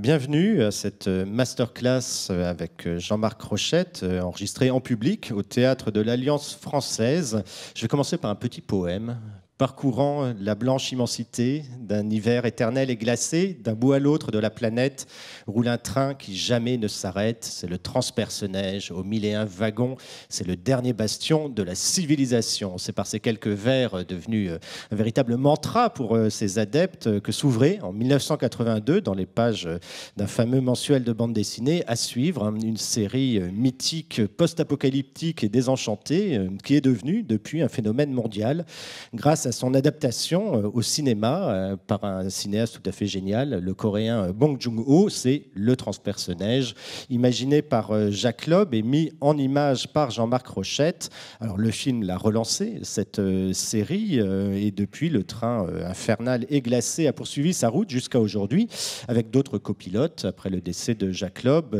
Bienvenue à cette euh, masterclass euh, avec euh, Jean-Marc Rochette, enregistrée en public au théâtre de l'Alliance française. Je vais commencer par un petit poème parcourant la blanche immensité d'un hiver éternel et glacé, d'un bout à l'autre de la planète, roule un train qui jamais ne s'arrête. C'est le transpersonnage aux mille et un wagons. C'est le dernier bastion de la civilisation. C'est par ces quelques vers euh, devenus euh, un véritable mantra pour ses euh, adeptes que s'ouvrait en 1982, dans les pages d'un fameux mensuel de bande dessinée, à suivre hein, une série mythique, post-apocalyptique et désenchantée qui est devenue depuis un phénomène mondial grâce à son adaptation euh, au cinéma euh, par un cinéaste tout à fait génial, le coréen euh, Bong Joon-ho, c'est le transpersonnage, imaginé par Jacques Loeb et mis en image par Jean-Marc Rochette. Alors le film l'a relancé, cette série, et depuis le train infernal et glacé a poursuivi sa route jusqu'à aujourd'hui, avec d'autres copilotes, après le décès de Jacques Loeb,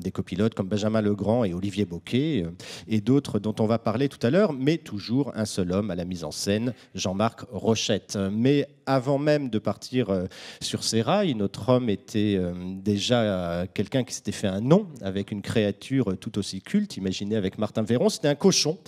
des copilotes comme Benjamin Legrand et Olivier Bocquet, et d'autres dont on va parler tout à l'heure, mais toujours un seul homme à la mise en scène, Jean marque marc Rochette. Mais avant même de partir euh, sur ses rails, notre homme était euh, déjà euh, quelqu'un qui s'était fait un nom avec une créature tout aussi culte, Imaginez avec Martin Véron. C'était un cochon.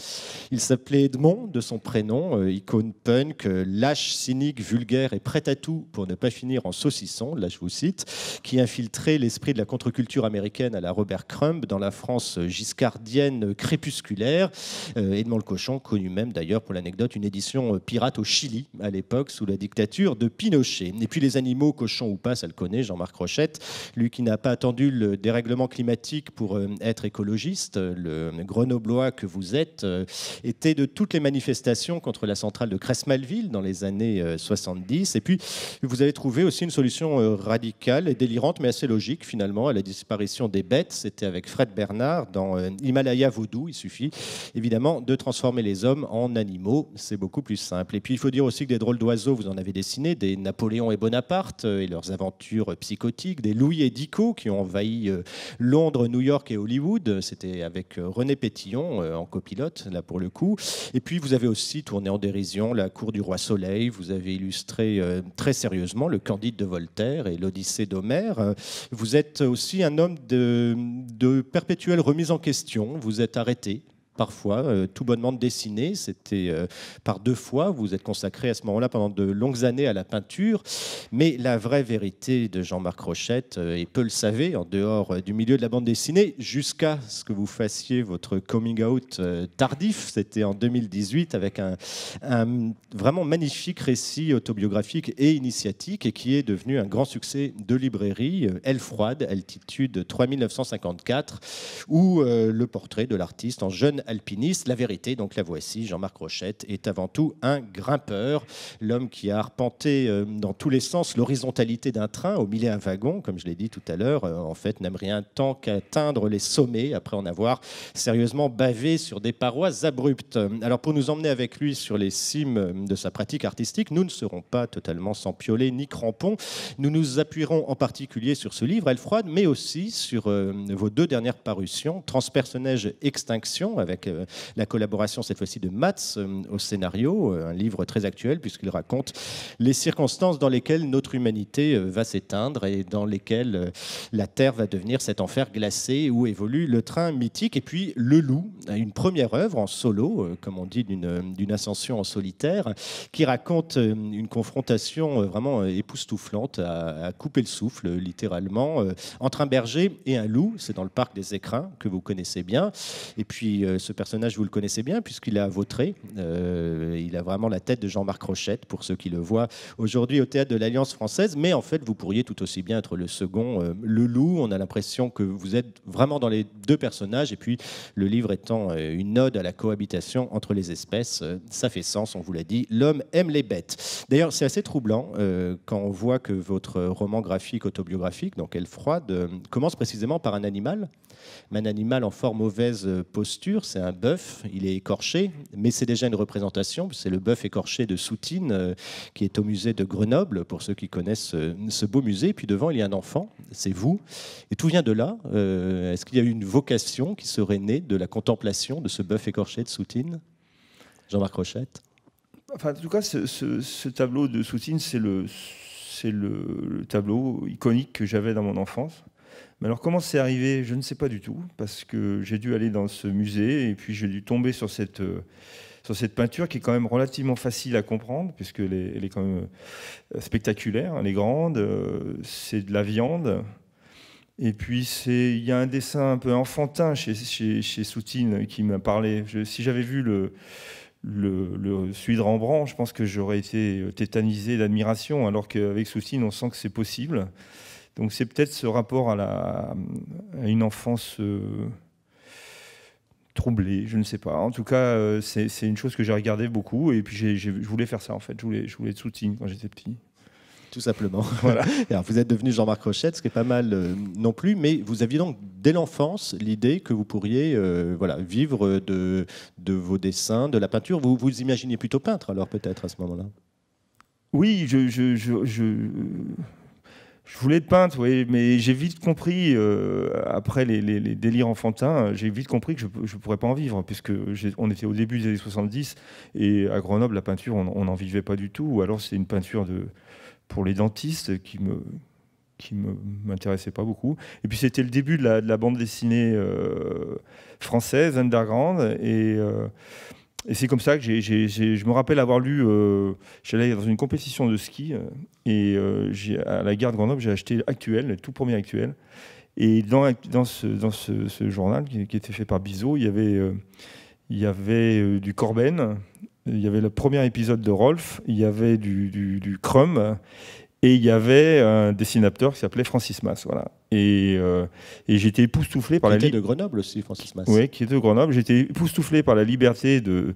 Il s'appelait Edmond, de son prénom, icône punk, lâche, cynique, vulgaire et prêt à tout pour ne pas finir en saucisson, là je vous cite, qui infiltrait l'esprit de la contre-culture américaine à la Robert Crumb dans la France giscardienne crépusculaire. Edmond le cochon, connu même d'ailleurs pour l'anecdote, une édition pirate au Chili à l'époque sous la dictature de Pinochet. Et puis les animaux, cochons ou pas, ça le connaît, Jean-Marc Rochette, lui qui n'a pas attendu le dérèglement climatique pour euh, être écologiste, le grenoblois que vous êtes, euh, était de toutes les manifestations contre la centrale de Cresmalville dans les années 70. Euh, et puis, vous avez trouvé aussi une solution radicale et délirante, mais assez logique finalement, à la disparition des bêtes. C'était avec Fred Bernard dans Himalaya Vaudou. Il suffit évidemment de transformer les hommes en animaux. C'est beaucoup plus simple. Et puis, il faut dire aussi que des drôles d'oiseaux, vous en avez dessiné des Napoléon et Bonaparte euh, et leurs aventures psychotiques, des Louis et Dico qui ont envahi euh, Londres, New York et Hollywood. C'était avec euh, René Pétillon en copilote, là pour le coup. Et puis vous avez aussi tourné en dérision La Cour du Roi Soleil, vous avez illustré très sérieusement le Candide de Voltaire et l'Odyssée d'Homère. Vous êtes aussi un homme de perpétuelle remise en question, vous êtes arrêté parfois euh, tout bonnement dessiné. C'était euh, par deux fois. Vous êtes consacré à ce moment-là pendant de longues années à la peinture. Mais la vraie vérité de Jean-Marc Rochette, euh, et peu le savez, en dehors du milieu de la bande dessinée, jusqu'à ce que vous fassiez votre coming out tardif, c'était en 2018 avec un, un, vraiment magnifique récit autobiographique et initiatique et qui est devenu un grand succès de librairie, Elle froide, altitude 3954, où le portrait de l'artiste en jeune alpiniste. La vérité, donc la voici, Jean-Marc Rochette est avant tout un grimpeur, l'homme qui a arpenté euh, dans tous les sens l'horizontalité d'un train au milieu d'un wagon, comme je l'ai dit tout à l'heure, euh, en fait n'aime rien tant qu'atteindre les sommets après en avoir sérieusement bavé sur des parois abruptes. Alors pour nous emmener avec lui sur les cimes de sa pratique artistique, nous ne serons pas totalement sans piolet ni crampons. Nous nous appuierons en particulier sur ce livre, froide mais aussi sur euh, vos deux dernières parutions, Transpersonnage Extinction avec euh, la collaboration cette fois-ci de Mats euh, au scénario, euh, un livre très actuel puisqu'il raconte les circonstances dans lesquelles notre humanité va s'éteindre et dans lesquelles la Terre va devenir cet enfer glacé où évolue le train mythique. Et puis Le Loup, une première œuvre en solo, comme on dit, d'une ascension en solitaire, qui raconte une confrontation vraiment époustouflante à, à couper le souffle, littéralement, entre un berger et un loup. C'est dans le parc des Écrins que vous connaissez bien. Et puis ce personnage, vous le connaissez bien, puisqu'il a vautré. Euh, il a vraiment la tête de Jean-Marc Rochette, pour ceux qui le voient aujourd'hui au théâtre de l'Alliance française. Mais en fait, vous pourriez tout aussi bien être le second, euh, le loup. On a l'impression que vous êtes vraiment dans les deux personnages. Et puis, le livre étant euh, une ode à la cohabitation entre les espèces, euh, ça fait sens, on vous l'a dit. L'homme aime les bêtes. D'ailleurs, c'est assez troublant quand on voit que votre roman graphique autobiographique, donc Elle froide, commence précisément par un animal un animal en fort mauvaise euh, posture. C'est un bœuf, il est écorché, mais c'est déjà une représentation. C'est le bœuf écorché de Soutine euh, qui est au musée de Grenoble, pour ceux qui connaissent euh, ce beau musée. Puis devant, il y a un enfant, c'est vous. Et tout vient de là. Est-ce qu'il y a eu une vocation qui serait née de la contemplation de ce bœuf écorché de Soutine Jean-Marc Rochette Enfin, en tout cas, ce, tableau de Soutine, c'est le, tableau iconique que j'avais dans mon enfance. Mais alors comment c'est arrivé Je ne sais pas du tout, parce que j'ai dû aller dans ce musée et puis j'ai dû tomber sur cette, euh, sur cette peinture qui est quand même relativement facile à comprendre, puisqu'elle est, quand même euh, spectaculaire, hein, elle est grande, euh, c'est de la viande. Et puis il y a un dessin un peu enfantin chez, chez, Soutine qui m'a parlé. si j'avais vu le, le, le, celui de Rembrandt, je pense que j'aurais été tétanisé d'admiration, alors qu'avec Soutine, on sent que c'est possible. Donc c'est peut-être ce rapport à, la, une enfance euh, troublée, je ne sais pas. En tout cas, euh, c'est une chose que j'ai regardée beaucoup et puis je voulais faire ça en fait. Je voulais, je voulais être soutien quand j'étais petit tout simplement. Alors, vous êtes devenu Jean-Marc Rochette, ce qui est pas mal euh, non plus, mais vous aviez donc dès l'enfance l'idée que vous pourriez voilà, vivre de, de vos dessins, de la peinture. Vous vous imaginiez plutôt peintre alors peut-être à ce moment-là Oui, je, je, je, je voulais être peintre, oui, mais j'ai vite compris, euh, après les, délires enfantins, j'ai vite compris que je ne pourrais pas en vivre, puisque on était au début des années 70, et à Grenoble, la peinture, on n'en vivait pas du tout, ou alors c'était une peinture pour les dentistes qui ne m'intéressait pas beaucoup. Et puis c'était le début de la, bande dessinée euh, française, underground, et... Euh, et c'est comme ça que je me rappelle avoir lu, euh, j'allais dans une compétition de ski euh, et euh, à la gare de Grenoble, j'ai acheté l'actuel, le tout premier Actuel. Et dans, dans, ce, dans ce, journal qui, était fait par Bizot, il y avait, euh, il y avait du Corben, il y avait le premier épisode de Rolf, il y avait du, du, du Crum, et il y avait un euh, dessinateur qui s'appelait Francis Mas, Voilà. Et, euh, j'étais époustouflé par la liberté. de Grenoble aussi, Francis Mas. Oui, qui était de Grenoble. J'étais époustouflé par la liberté de,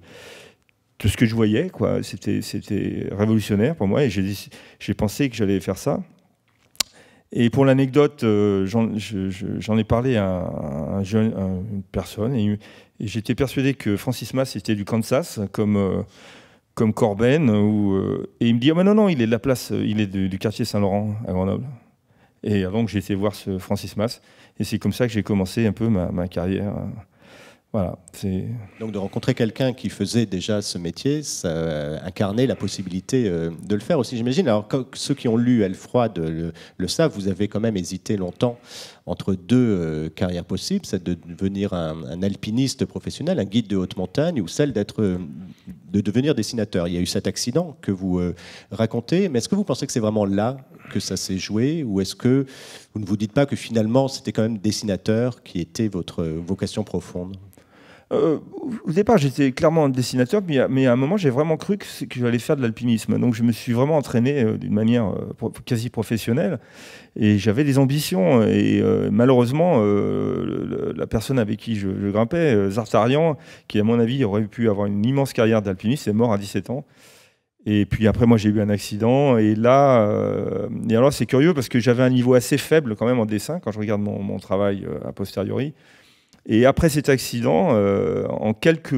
ce que je voyais. Quoi. C'était, c'était révolutionnaire pour moi. Et j'ai, j'ai pensé que j'allais faire ça. Et pour l'anecdote, euh, j'en, ai parlé à, un, jeune, une personne. Et, j'étais persuadé que Francis Mas était du Kansas, comme comme Corben. Euh, et il me dit ah non, non, il est de la place, euh, il est du, quartier Saint-Laurent à Grenoble. Et avant euh, que j'ai été voir ce Francis Mass. Et c'est comme ça que j'ai commencé un peu ma, carrière. Voilà, Donc de rencontrer quelqu'un qui faisait déjà ce métier, ça incarnait la possibilité de le faire aussi, j'imagine. Alors ceux qui ont lu Elfroide le, le savent, vous avez quand même hésité longtemps entre deux carrières possibles, celle de devenir un alpiniste professionnel, un guide de haute montagne, ou celle d'être de devenir dessinateur. Il y a eu cet accident que vous euh, racontez, mais est-ce que vous pensez que c'est vraiment là que ça s'est joué ou est-ce que vous ne vous dites pas que finalement c'était quand même dessinateur qui était votre euh, vocation profonde euh, au départ, j'étais clairement un dessinateur, mais à, un moment, j'ai vraiment cru que, que j'allais faire de l'alpinisme. Donc, je me suis vraiment entraîné euh, d'une manière euh, quasi professionnelle. Et j'avais des ambitions. Et malheureusement, la personne avec qui je, grimpais, Zartarian, qui, à mon avis, aurait pu avoir une immense carrière d'alpiniste, est mort à 17 ans. Et puis après, moi, j'ai eu un accident. Et là, et alors c'est curieux parce que j'avais un niveau assez faible quand même en dessin quand je regarde mon, travail a posteriori. Et après cet accident, euh, en, quelques,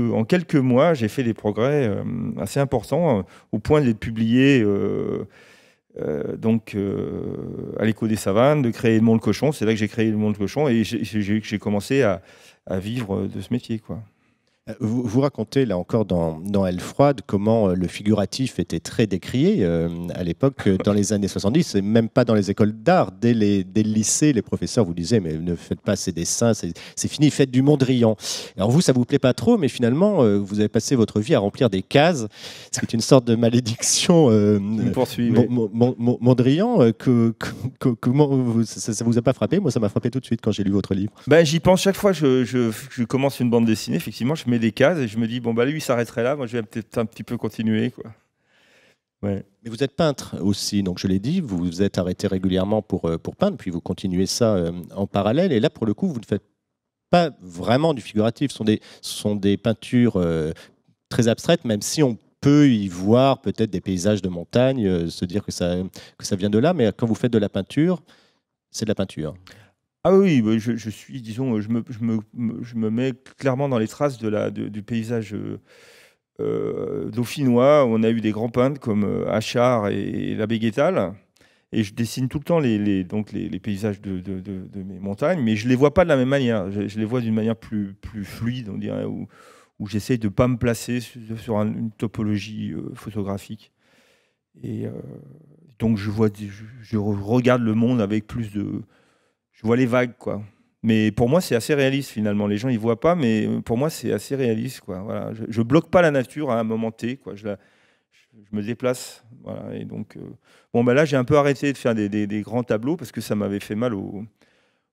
mois, j'ai fait des progrès euh, assez importants, euh, au point de les publier donc, à l'écho des savanes, de créer le monde cochon. C'est là que j'ai créé le monde cochon et j'ai commencé à, vivre de ce métier. quoi. Euh, vous, racontez, là encore, dans, dans Elle froide, comment euh, le figuratif était très décrié euh, à l'époque, dans les années 70, et même pas dans les écoles d'art. Dès, les, dès le lycée, les professeurs vous disaient, mais ne faites pas ces dessins, c'est fini, faites du Mondrian. Alors vous, ça vous plaît pas trop, mais finalement, vous avez passé votre vie à remplir des cases, C'est une sorte de malédiction mon, Mondrian, que, ça, ne vous a pas frappé Moi, ça m'a frappé tout de suite quand j'ai lu votre livre. Ben J'y pense chaque fois que je, je, je, commence une bande dessinée, effectivement, je mets des cases et je me dis, bon, bah lui, il s'arrêterait là, moi, je vais peut-être un petit peu continuer, quoi. Mais vous êtes peintre aussi, donc je l'ai dit, vous vous êtes arrêté régulièrement pour, euh, pour peindre, puis vous continuez ça euh, en parallèle. Et là, pour le coup, vous ne faites pas vraiment du figuratif. Ce sont des, ce sont des peintures euh, très abstraites, même si on peut y voir peut-être des paysages de montagne, se dire que ça, que ça vient de là. Mais quand vous faites de la peinture, c'est de la peinture. Ah oui, bah, je, je, suis, disons, je me, je, me, mets clairement dans les traces de la, du paysage euh, euh, dauphinois. On a eu des grands peintres comme euh, Achard et, la Béguétale. Et je dessine tout le temps les, donc les, paysages de, mes montagnes, mais je ne les vois pas de la même manière. Je, les vois d'une manière plus, plus fluide, on dirait, où, où j'essaye de ne pas me placer sur une topologie photographique. Et donc je, vois, je, regarde le monde avec plus de je vois les vagues, quoi. Mais pour moi, c'est assez réaliste finalement. Les gens, ils voient pas, mais pour moi, c'est assez réaliste, quoi. Voilà. Je, je, bloque pas la nature à un moment T, quoi. Je, je, me déplace, voilà. Et donc, euh, bon, ben là, j'ai un peu arrêté de faire des, grands tableaux parce que ça m'avait fait mal au,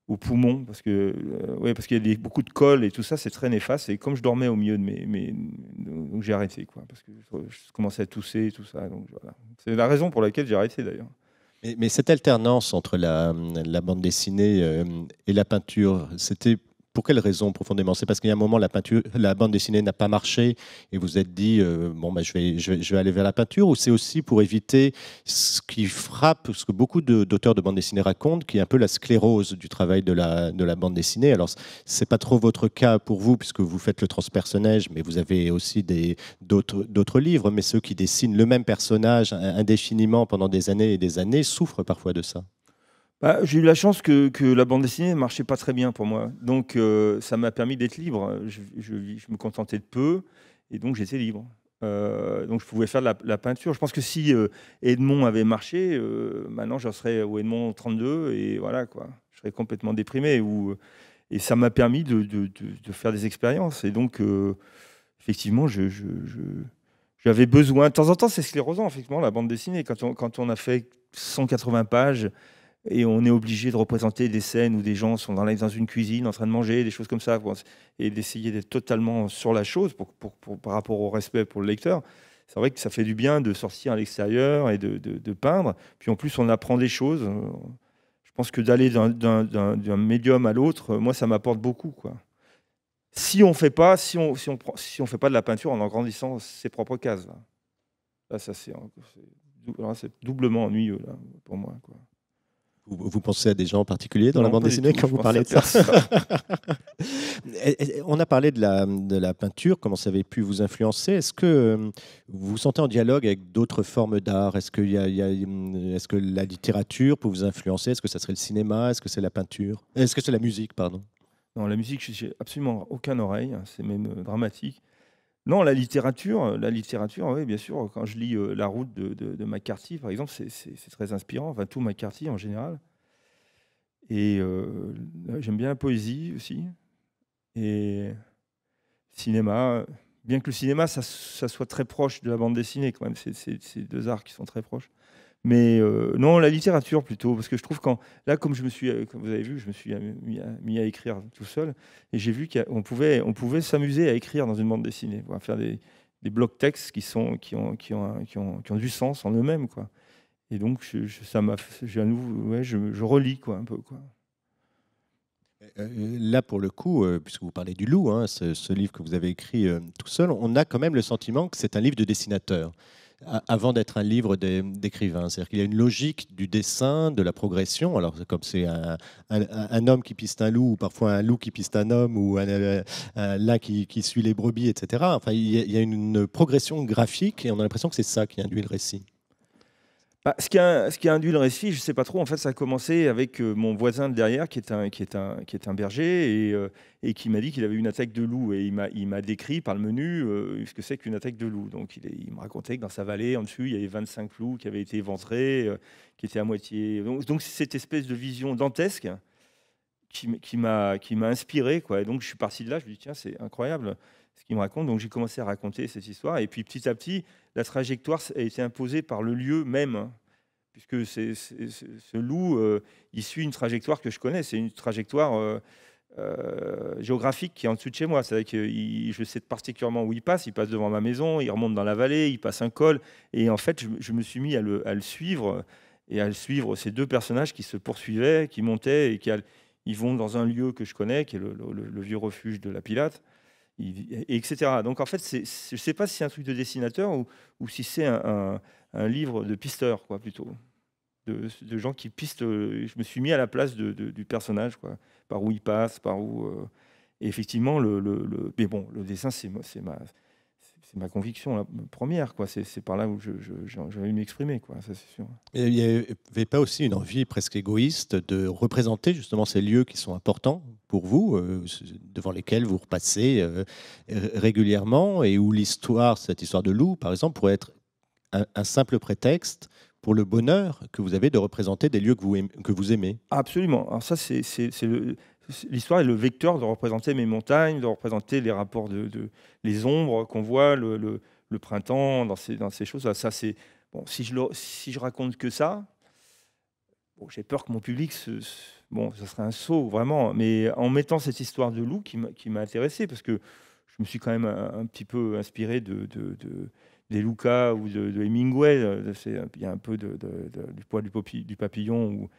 au poumon, parce que euh, ouais, parce qu'il y a beaucoup de colle et tout ça, c'est très néfaste. Et comme je dormais au milieu de mes, mes donc j'ai arrêté, quoi, parce que je, commençais à tousser et tout ça. Donc voilà. C'est la raison pour laquelle j'ai arrêté d'ailleurs. Mais, cette alternance entre la bande dessinée euh, et la peinture, c'était pour quelle raison profondément C'est parce qu'il y a un moment, la, peinture, la bande dessinée n'a pas marché et vous êtes dit, euh, bon, bah, je, vais, je, vais, aller vers la peinture Ou c'est aussi pour éviter ce qui frappe, ce que beaucoup d'auteurs de, bande dessinée racontent, qui est un peu la sclérose du travail de la, de la bande dessinée Alors, ce n'est pas trop votre cas pour vous, puisque vous faites le transpersonnage, mais vous avez aussi d'autres livres. Mais ceux qui dessinent le même personnage indéfiniment pendant des années et des années souffrent parfois de ça. Bah, j'ai eu la chance que, la bande dessinée ne marchait pas très bien pour moi. Donc, euh, ça m'a permis d'être libre. Je, me contentais de peu, et donc j'étais libre. Euh, donc, je pouvais faire de la, peinture. Je pense que si euh, Edmond avait marché, maintenant, je serais au Edmond 32, et voilà, quoi. Je serais complètement déprimé. Ou, et ça m'a permis de, faire des expériences. Et donc, effectivement, je, j'avais besoin. De temps en temps, c'est sclérosant, effectivement, la bande dessinée. Quand quand on a fait 180 pages, et on est obligé de représenter des scènes où des gens sont dans, dans une cuisine en train de manger, des choses comme ça, et d'essayer d'être totalement sur la chose pour, par rapport au respect pour le lecteur. C'est vrai que ça fait du bien de sortir à l'extérieur et de, peindre. Puis en plus, on apprend des choses. Je pense que d'aller d'un médium à l'autre, moi, ça m'apporte beaucoup. Quoi. Si on fait pas, si on, si on, si on fait pas de la peinture en engrandissant ses propres cases, là, c'est doublement ennuyeux là, pour moi. Quoi. Vous, pensez à des gens en particulier dans la bande dessinée quand vous parlez de ça, eh, eh, On a parlé de la, peinture, comment ça avait pu vous influencer. Est-ce que euh, vous vous sentez en dialogue avec d'autres formes d'art Est-ce que, mm, que la littérature peut vous influencer Est-ce que ça serait le cinéma Est-ce que c'est la peinture Est-ce que c'est la musique, pardon Non, la musique, j'ai absolument aucun oreille. Hein, c'est même euh, dramatique. Non, la littérature, euh, la littérature, oui, bien sûr. Quand je lis euh, La route de, McCarthy, par exemple, c'est très inspirant. Enfin, tout McCarthy en général. Et euh, j'aime bien la poésie aussi. Et cinéma, bien que le cinéma, ça, ça soit très proche de la bande dessinée quand même. C'est deux arts qui sont très proches. Mais euh, non, la littérature plutôt, parce que je trouve quand là, comme je me suis, euh, vous avez vu, je me suis euh, mis à, écrire tout seul, et j'ai vu qu'on pouvait, on pouvait s'amuser à écrire dans une bande dessinée, à faire des, blocs textes qui sont, qui ont, qui ont, qui ont, du sens en eux-mêmes, quoi. Et donc, je, ça m'a, je, relis quoi, un peu, quoi. Là, pour le coup, puisque vous parlez du loup, hein, ce, livre que vous avez écrit tout seul, on a quand même le sentiment que c'est un livre de dessinateur avant d'être un livre d'écrivain. cest qu'il y a une logique du dessin, de la progression. Alors, comme c'est un, homme qui piste un loup, ou parfois un loup qui piste un homme, ou un, qui, suit les brebis, etc. Enfin, il y a une progression graphique et on a l'impression que c'est ça qui induit le récit. Bah, ce, qui a, induit le récit, je ne sais pas trop. En fait, ça a commencé avec euh, mon voisin de derrière, qui est un, berger, euh, et, qui m'a dit qu'il avait une attaque de loup. Et il m'a décrit par le menu euh, ce que c'est qu'une attaque de loup. Donc, il, me racontait que dans sa vallée, en dessus, il y avait 25 loups qui avaient été éventrés, qui étaient à moitié. Donc, c'est cette espèce de vision dantesque qui, m'a inspiré. Quoi. Et donc, je suis parti de là, je me dis, tiens, c'est incroyable ce qu'il me raconte. Donc j'ai commencé à raconter cette histoire. Et puis petit à petit, la trajectoire a été imposée par le lieu même, hein, puisque ce loup, euh, il suit une trajectoire que je connais. C'est une trajectoire euh, euh, géographique qui est en dessous de chez moi. C'est-à-dire que je sais particulièrement où il passe. Il passe devant ma maison, il remonte dans la vallée, il passe un col. Et en fait, je, me suis mis à le, suivre et à le suivre ces deux personnages qui se poursuivaient, qui montaient et qui... Ils vont dans un lieu que je connais, qui est le vieux refuge de la Pilate etc. Donc en fait, je ne sais pas si c'est un truc de dessinateur ou, si c'est un, livre de pisteur, quoi, plutôt. De, gens qui pistent. Euh, je me suis mis à la place du personnage, quoi. Par où il passe, par où. Euh, et effectivement, le, le, le, mais bon, le dessin, c'est ma, c'est ma conviction la première. Quoi. C'est, par là où je, vais m'exprimer, quoi. ça c'est sûr. il n'y avait pas aussi une envie presque égoïste de représenter justement ces lieux qui sont importants pour vous, euh, devant lesquels vous repassez euh, euh, régulièrement et où l'histoire, cette histoire de loup par exemple, pourrait être un, simple prétexte pour le bonheur que vous avez de représenter des lieux que vous aimez. Que vous aimez. Absolument. Alors ça, c'est, le, l'histoire est le vecteur de représenter mes montagnes, de représenter les rapports de, les ombres qu'on voit le, printemps dans ces, dans ces choses. -là. Ça, c'est bon. Si je, si je raconte que ça, bon, j'ai peur que mon public se, bon, ça serait un saut vraiment. Mais en mettant cette histoire de loup qui m'a intéressé parce que je me suis quand même un, petit peu inspiré de, des Lucas ou de, Hemingway. Il y a un peu du poids du, papillon ou,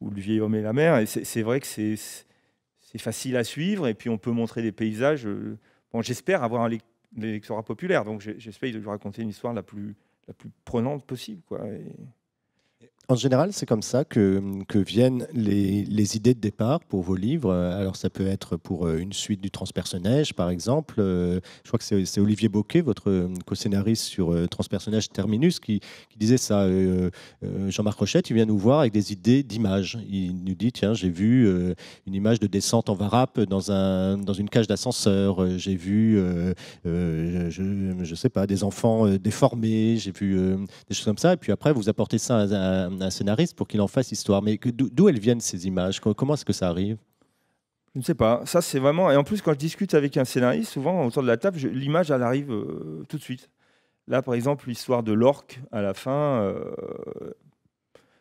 ou, vieil homme et la mer. Et c'est vrai que c'est c'est facile à suivre et puis on peut montrer des paysages. Euh, bon, j'espère avoir un l'électorat populaire, donc j'espère lui raconter une histoire la plus, la plus prenante possible. Quoi en général, c'est comme ça que, viennent les, idées de départ pour vos livres. Alors, ça peut être pour euh, une suite du transpersonnage, par exemple. Euh, je crois que c'est Olivier Boquet, votre euh, co-scénariste sur Transpersonnage Terminus, qui, disait ça. Jean-Marc Rochette, il vient nous voir avec des idées d'images. Il nous dit tiens, j'ai vu une image de descente en varap dans, un, dans une cage d'ascenseur. J'ai vu, je ne sais pas, des enfants déformés. J'ai vu des choses comme ça. Et puis après, vous apportez ça à un scénariste pour qu'il en fasse histoire. Mais d'où elles viennent ces images Comment est-ce que ça arrive je ne sais pas. Ça, c'est vraiment. Et en plus, quand je discute avec un scénariste, souvent autour de la table, l'image, elle arrive euh, tout de suite. Là, par exemple, l'histoire de l'orque, à la fin, euh,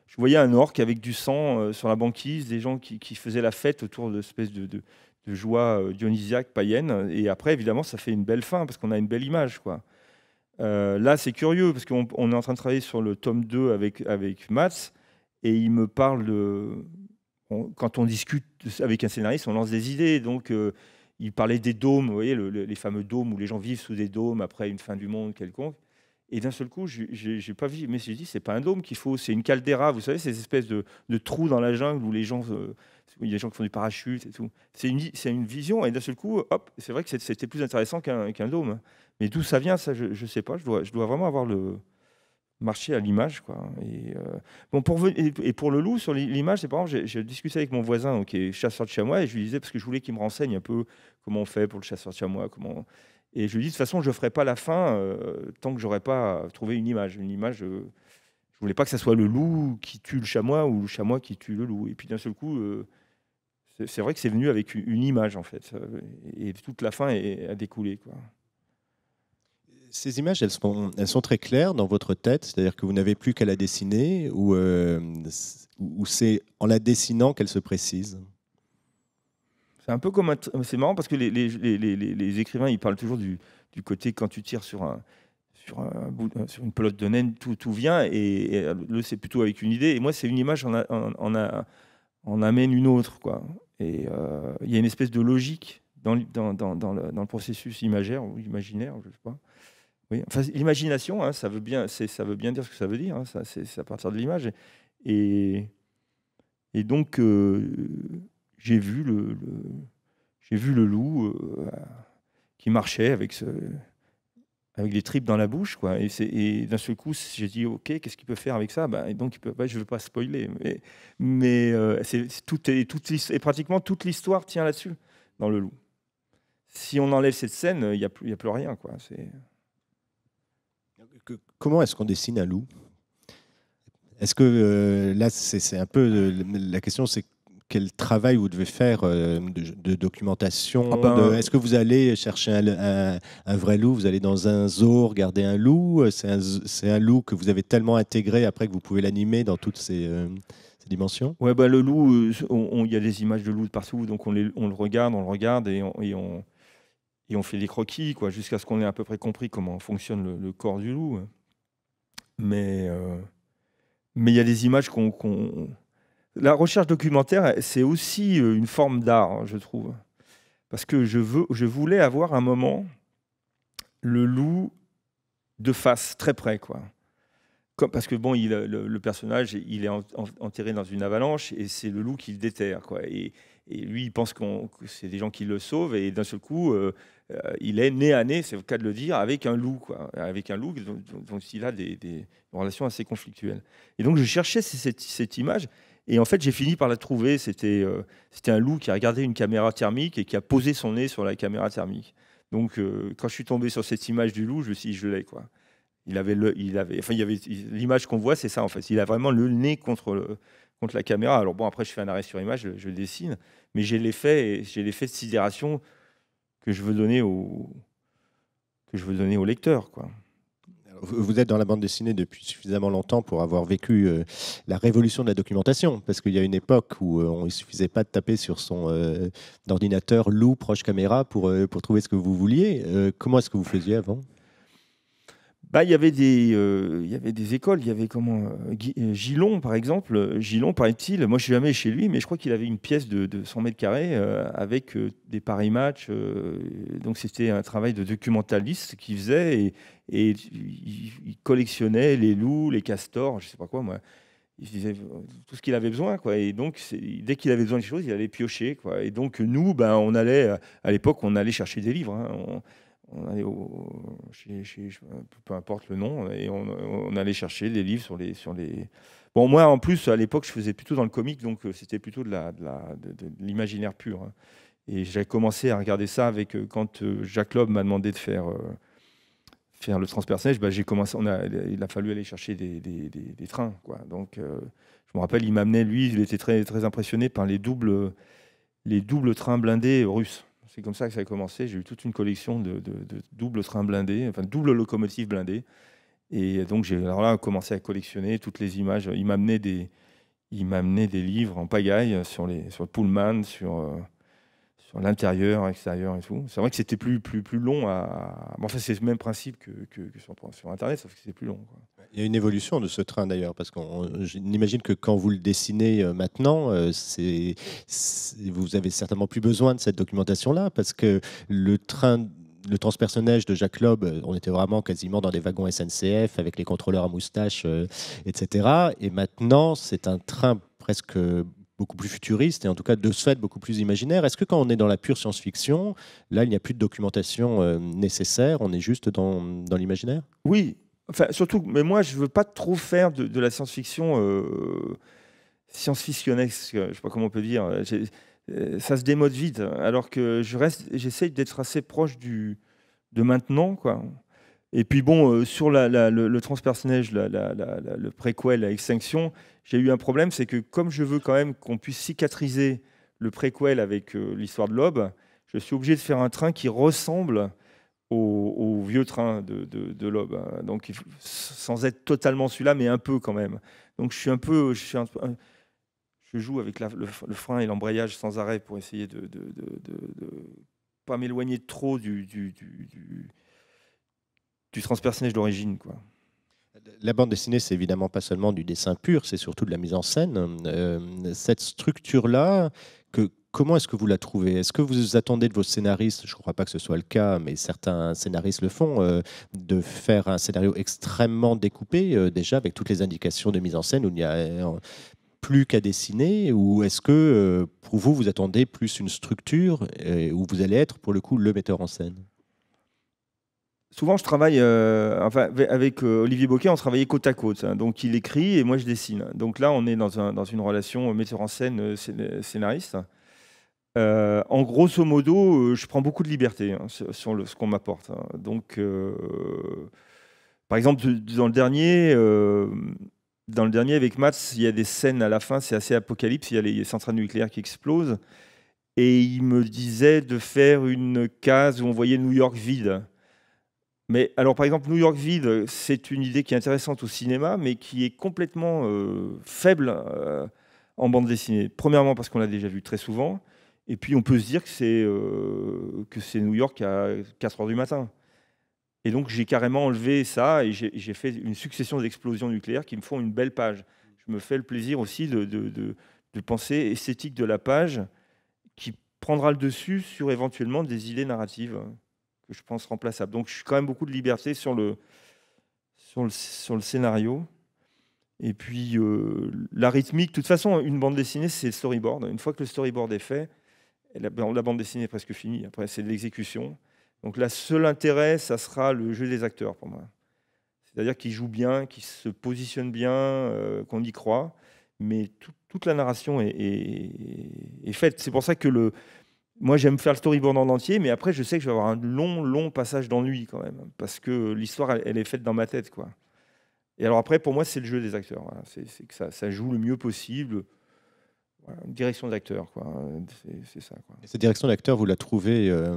je voyais un orque avec du sang euh, sur la banquise, des gens qui, faisaient la fête autour de espèce de, de joie dionysiaque, païenne. Et après, évidemment, ça fait une belle fin, parce qu'on a une belle image. quoi. Euh, là, c'est curieux parce qu'on est en train de travailler sur le tome 2 avec, avec Mats et il me parle quand on discute avec un scénariste, on lance des idées. Donc, euh, il parlait des dômes, vous voyez, les fameux dômes où les gens vivent sous des dômes après une fin du monde quelconque. Et d'un seul coup, j'ai pas vu, mais je dit, c'est pas un dôme qu'il faut, c'est une caldeira, vous savez, ces espèces de, de, trous dans la jungle où les gens, euh, il a des gens qui font du parachute et tout. C'est une, vision, et d'un seul coup, hop, c'est vrai que c'était plus intéressant qu'un dôme. Mais d'où ça vient, ça, je ne sais pas. Je dois, je dois vraiment avoir le marché à l'image. Quoi. Et, euh, bon, pour, pour le loup, sur l'image, c'est par j'ai, discuté avec mon voisin qui est chasseur de chamois, et je lui disais, parce que je voulais qu'il me renseigne un peu comment on fait pour le chasseur de chamois, comment... Et je lui dis, de toute façon, je ne ferai pas la fin euh, tant que je n'aurai pas trouvé une image. Une image, euh, je ne voulais pas que ça soit le loup qui tue le chamois ou le chamois qui tue le loup. Et puis d'un seul coup, c'est vrai que c'est venu avec une image, en fait. Et toute la fin a découlé. Quoi ces images, elles sont, elles sont très claires dans votre tête, c'est-à-dire que vous n'avez plus qu'à la dessiner ou, euh, ou c'est en la dessinant qu'elle se précise C'est un peu comme. C'est marrant parce que les, écrivains, ils parlent toujours du, côté quand tu tires sur un, sur, un euh, sur, une pelote de naine, tout, tout vient, et, le c'est plutôt avec une idée. Et moi, c'est une image, on, amène une autre. Quoi. Et euh, il y a une espèce de logique dans, dans, le, processus imaginaire ou imaginaire, je sais pas. Oui, enfin, l'imagination, hein, ça, veut bien, ça veut bien dire ce que ça veut dire. Hein, ça, c'est à partir de l'image. Et, et donc, euh, j'ai vu le, vu le loup euh, qui marchait avec, ce, avec les tripes dans la bouche. Quoi. Et, d'un seul coup, j'ai dit, OK, qu'est-ce qu'il peut faire avec ça ben, et Donc, je ne veux pas spoiler. Mais, mais euh, c'est, tout est, et pratiquement toute l'histoire tient là-dessus, dans le loup. Si on enlève cette scène, il n'y a, plus, plus rien. Quoi. C'est comment est-ce qu'on dessine un loup Est-ce que euh, là, c'est un peu euh, la question, c'est quel travail vous devez faire euh, de, documentation ah ben, Est-ce que vous allez chercher un, vrai loup Vous allez dans un zoo regarder un loup C'est un, loup que vous avez tellement intégré après que vous pouvez l'animer dans toutes ces, dimensions Ouais, bah, le loup, il y a des images de loup partout, donc on, le regarde, on le regarde et on, et on, fait des croquis, quoi, jusqu'à ce qu'on ait à peu près compris comment fonctionne le corps du loup. Hein. Mais euh, mais il y a des images qu'on. la recherche documentaire, c'est aussi euh, une forme d'art, hein, je trouve. Parce que je, veux, je voulais avoir un moment le loup de face, très près, quoi. parce que bon, il, le, personnage, il est enterré dans une avalanche et c'est le loup qui le déterre, quoi. Et, lui, il pense que c'est des gens qui le sauvent et d'un seul coup, euh, euh, il est nez à nez, c'est le cas de le dire, avec un loup, quoi, avec un loup, dont il a des, des, relations assez conflictuelles. Et donc je cherchais cette, image, et en fait j'ai fini par la trouver. Euh, c'était un loup qui a regardé une caméra thermique et qui a posé son nez sur la caméra thermique. Donc euh, quand je suis tombé sur cette image du loup, je me suis dit, je l'ai, quoi. Il avait il avait, enfin, il y avait l'image qu'on voit, c'est ça en fait. Il a vraiment le nez contre contre la caméra. Alors bon, après je fais un arrêt sur image, je, le dessine, mais j'ai j'ai l'effet de sidération que je veux donner au, que je veux donner au lecteur. Quoi. Vous êtes dans la bande dessinée depuis suffisamment longtemps pour avoir vécu euh, la révolution de la documentation, parce qu'il y a une époque où euh, il ne suffisait pas de taper sur son euh, ordinateur loup proche caméra pour, pour trouver ce que vous vouliez. comment est-ce que vous faisiez avant bah, il y avait des, euh, il y avait des écoles. Il y avait comment euh, euh, Gilon, par exemple. Gilon, paraît-il. Moi, je suis jamais chez lui, mais je crois qu'il avait une pièce de, 100 mètres carrés avec des paris match. donc, c'était un travail de documentaliste qu'il faisait et, il, collectionnait les loups, les castors, je ne sais pas quoi, moi. Il disait tout ce qu'il avait besoin, quoi. Et donc, dès qu'il avait besoin de choses, il allait piocher, quoi. Et donc, nous, ben, on allait à l'époque, on allait chercher des livres. Hein on allait au, peu importe le nom, et on, allait chercher des livres sur les, sur les. Bon, moi, en plus, à l'époque, je faisais plutôt dans le comique, donc euh, c'était plutôt de l'imaginaire pur. Hein. Et j'avais commencé à regarder ça avec euh, quand euh, Jacques Lob m'a demandé de faire. faire le transpersonnage, bah, j'ai commencé, on il a fallu aller chercher des, trains. Quoi. Donc, je me rappelle, il m'amenait, lui, il était très, très impressionné par les doubles, les doubles trains blindés russes. C'est comme ça que ça a commencé. J'ai eu toute une collection de, de, doubles trains blindés, enfin double locomotives blindées. Et donc j'ai alors là commencé à collectionner toutes les images. Il m'amenait des, il m'amenait des livres en pagaille sur les, sur le Pullman, sur euh, sur l'intérieur, extérieur et tout. C'est vrai que c'était plus plus plus long à. enfin c'est le même principe que, sur, internet, sauf que c'est plus long. Il y a une évolution de ce train d'ailleurs, parce qu'on j'imagine que quand vous le dessinez euh, maintenant, euh, c'est, vous avez certainement plus besoin de cette documentation-là, parce que le train le transpersonnage de Jacques Loeb, euh, on était vraiment quasiment dans des wagons SNCF avec les contrôleurs à moustache, etc. Et maintenant, c'est un train presque beaucoup plus futuriste et en tout cas de ce fait beaucoup plus imaginaire. Est-ce que quand on est dans la pure science-fiction, là, il n'y a plus de documentation nécessaire, on est juste dans, dans l'imaginaire Oui, surtout, mais moi, je ne veux pas trop faire de, la science-fiction euh, science fictionniste je ne sais pas comment on peut dire. Euh, ça se démode vite, alors que je reste, j'essaie d'être assez proche du, de maintenant, quoi. Et puis bon, euh, sur le, transpersonnage, le préquel à Extinction, j'ai eu un problème, c'est que comme je veux quand même qu'on puisse cicatriser le préquel avec l'histoire de l'Aube, je suis obligé de faire un train qui ressemble au, vieux train de, de, de l'Aube. Hein. Donc, sans être totalement celui-là, mais un peu quand même. Donc, je suis un peu. Je, suis je joue avec le, frein et l'embrayage sans arrêt pour essayer de ne pas m'éloigner trop du, du, du, du, transpersonnage d'origine, quoi. La bande dessinée, c'est évidemment pas seulement du dessin pur, c'est surtout de la mise en scène. Euh, cette structure-là, que, comment est-ce que vous la trouvez Est-ce que vous attendez de vos scénaristes, je ne crois pas que ce soit le cas, mais certains scénaristes le font, euh, de faire un scénario extrêmement découpé, euh, déjà avec toutes les indications de mise en scène où il n'y a euh, plus qu'à dessiner Ou est-ce que pour vous, vous attendez plus une structure où vous allez être pour le coup le metteur en scène Souvent, je travaille enfin, avec Olivier Boquet, on travaillait côte à côte. Hein. donc, il écrit et moi, je dessine. Donc là, on est dans une relation metteur en scène scénariste. Euh, en grosso modo, euh, je prends beaucoup de liberté hein, sur, ce qu'on m'apporte. Hein. Donc, euh, par exemple, dans le dernier, dans le dernier avec Mats, il y a des scènes à la fin, c'est assez apocalypse. Il y a les centrales nucléaires qui explosent, et il me disait de faire une case où on voyait New York vide. Mais alors, par exemple, New York vide, c'est une idée qui est intéressante au cinéma, mais qui est complètement faible en bande dessinée. Premièrement, parce qu'on l'a déjà vu très souvent. Et puis on peut se dire que c'est euh, que c'est New York à 4 heures du matin. Et donc j'ai carrément enlevé ça et j'ai fait une succession d'explosions nucléaires qui me font une belle page. Je me fais le plaisir aussi de, de, de, penser esthétique de la page qui prendra le dessus sur éventuellement des idées narratives que je pense remplaçables. Donc je suis quand même beaucoup de liberté sur le, sur le, sur le scénario. Et puis euh, la rythmique, de toute façon, une bande dessinée, c'est le storyboard. Une fois que le storyboard est fait, la, bande dessinée est presque finie. Après, c'est de l'exécution. Donc, là, seul intérêt, ça sera le jeu des acteurs pour moi. C'est-à-dire qu'ils jouent bien, qu'ils se positionnent bien, euh, qu'on y croit. Mais toute la narration est, faite. C'est pour ça que le, moi, j'aime faire le storyboard en entier, mais après, je sais que je vais avoir un long, long passage d'ennui quand même, parce que l'histoire, elle, est faite dans ma tête, quoi. Et alors après, pour moi, c'est le jeu des acteurs. Hein. C'est que ça, ça, joue le mieux possible direction d'acteur, quoi. C'est, ça. Quoi. cette direction d'acteur, vous la trouvez euh,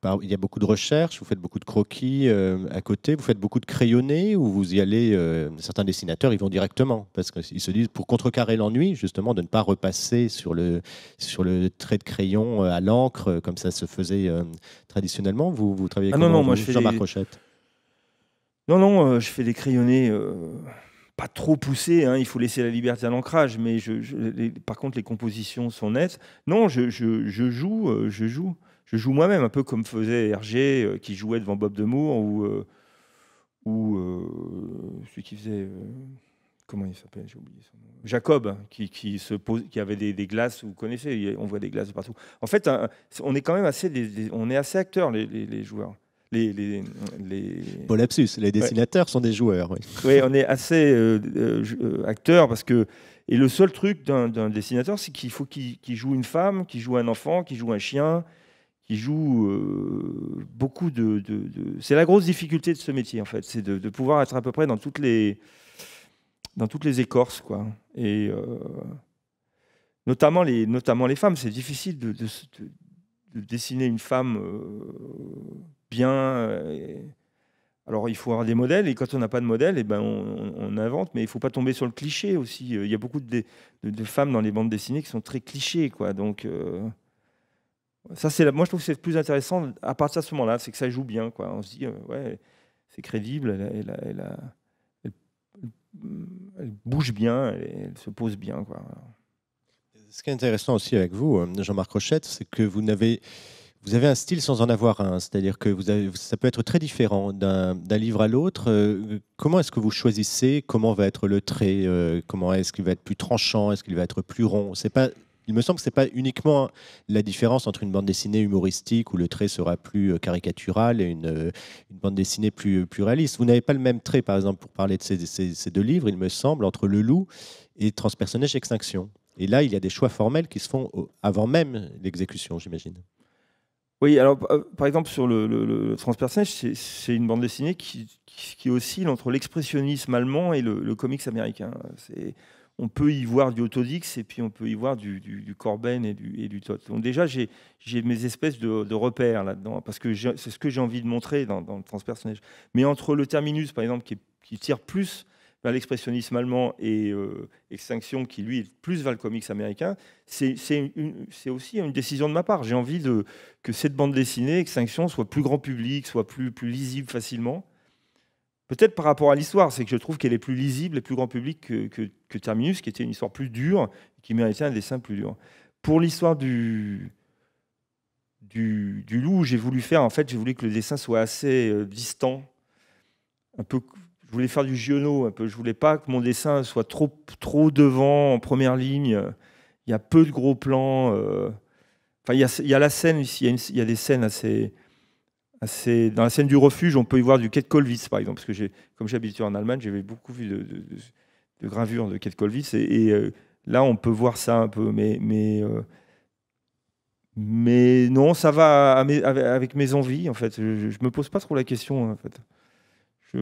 par... Il y a beaucoup de recherches, vous faites beaucoup de croquis euh, à côté, vous faites beaucoup de crayonnés ou vous y allez euh, Certains dessinateurs, ils vont directement parce qu'ils se disent pour contrecarrer l'ennui, justement, de ne pas repasser sur le, sur le trait de crayon à l'encre comme ça se faisait traditionnellement. Vous, vous travaillez ah non, moi je Jean-Marc Rochette Non, non, je fais des crayonnés pas trop poussé, hein, il faut laisser la liberté à l'ancrage, mais je, par contre les compositions sont nettes. Non, je, joue, euh, je joue, je joue moi-même, un peu comme faisait Hergé, euh, qui jouait devant Bob Demour, ou, euh, ou celui qui faisait, comment il s'appelle, j'ai oublié son nom, Jacob, hein, qui, avait des, glaces, vous connaissez, on voit des glaces partout. En fait, on est quand même assez, on est assez acteurs, les joueurs les, les, les... les dessinateurs sont des joueurs. Oui, on est assez euh, euh, euh, acteurs parce que. Et le seul truc d'un dessinateur, c'est qu'il faut qu'il joue une femme, qu'il joue un enfant, qu'il joue un chien, qu'il joue beaucoup de. de, C'est la grosse difficulté de ce métier, en fait. C'est de, pouvoir être à peu près dans toutes les, dans toutes les écorces, quoi. Et. notamment les, notamment les femmes. C'est difficile de, dessiner une femme bien. Euh, alors, il faut avoir des modèles, et quand on n'a pas de modèles, et eh ben on, invente, mais il ne faut pas tomber sur le cliché aussi. Euh, il y a beaucoup de, femmes dans les bandes dessinées qui sont très clichés, quoi. Donc, euh, ça, c'est moi, je trouve que c'est le plus intéressant à partir de ce moment-là, c'est que ça joue bien, quoi. On se dit, ouais, c'est crédible, elle, elle, elle, bouge bien, elle, se pose bien, quoi. Ce qui est intéressant aussi avec vous, Jean-Marc Rochette, c'est que vous n'avez vous avez un style sans en avoir un, c'est-à-dire que vous ça peut être très différent d'un livre à l'autre. Euh, comment est-ce que vous choisissez Comment va être le trait euh, Comment est-ce qu'il va être plus tranchant Est-ce qu'il va être plus rond C'est pas il me semble que ce n'est pas uniquement la différence entre une bande dessinée humoristique où le trait sera plus euh, caricatural et une, bande dessinée plus, plus réaliste. Vous n'avez pas le même trait, par exemple, pour parler de ces, ces, deux livres, il me semble, entre Le Loup et Transpersonnage Extinction. Et là, il y a des choix formels qui se font avant même l'exécution, j'imagine. Oui, alors euh, par exemple sur le, le, transpersonnage, c'est une bande dessinée qui, oscille entre l'expressionnisme allemand et le, comics américain. On peut y voir du Autodix et puis on peut y voir du, du, Corben et du, et du Toth. Donc déjà, j'ai mes espèces de, repères là-dedans, hein, parce que c'est ce que j'ai envie de montrer dans, le transpersonnage. Mais entre le Terminus, par exemple, qui, qui tire plus ben, l'expressionnisme allemand et euh, Extinction, qui lui est plus vers le comics américain, c'est aussi une décision de ma part. J'ai envie de, que cette bande dessinée, Extinction, soit plus grand public, soit plus, plus lisible facilement. Peut-être par rapport à l'histoire, c'est que je trouve qu'elle est plus lisible et plus grand public que, Terminus, qui était une histoire plus dure, qui méritait un dessin plus dur. Pour l'histoire du, du, du, loup, j'ai voulu faire, en fait, j'ai voulu que le dessin soit assez euh, distant, un peu je voulais faire du Giono un peu. Je voulais pas que mon dessin soit trop, trop devant, en première ligne. Il y a peu de gros plans. Euh. Enfin, il y, a, la scène, ici. il y a des scènes assez, assez, Dans la scène du refuge, on peut y voir du Kate Kolwitz, par exemple, parce que comme j'ai habitué en Allemagne, j'avais beaucoup vu de, de, de, gravures de Kate et, euh, là, on peut voir ça un peu, mais... mais euh, mais non, ça va avec mes envies, en fait. Je ne me pose pas trop la question, en fait. Je...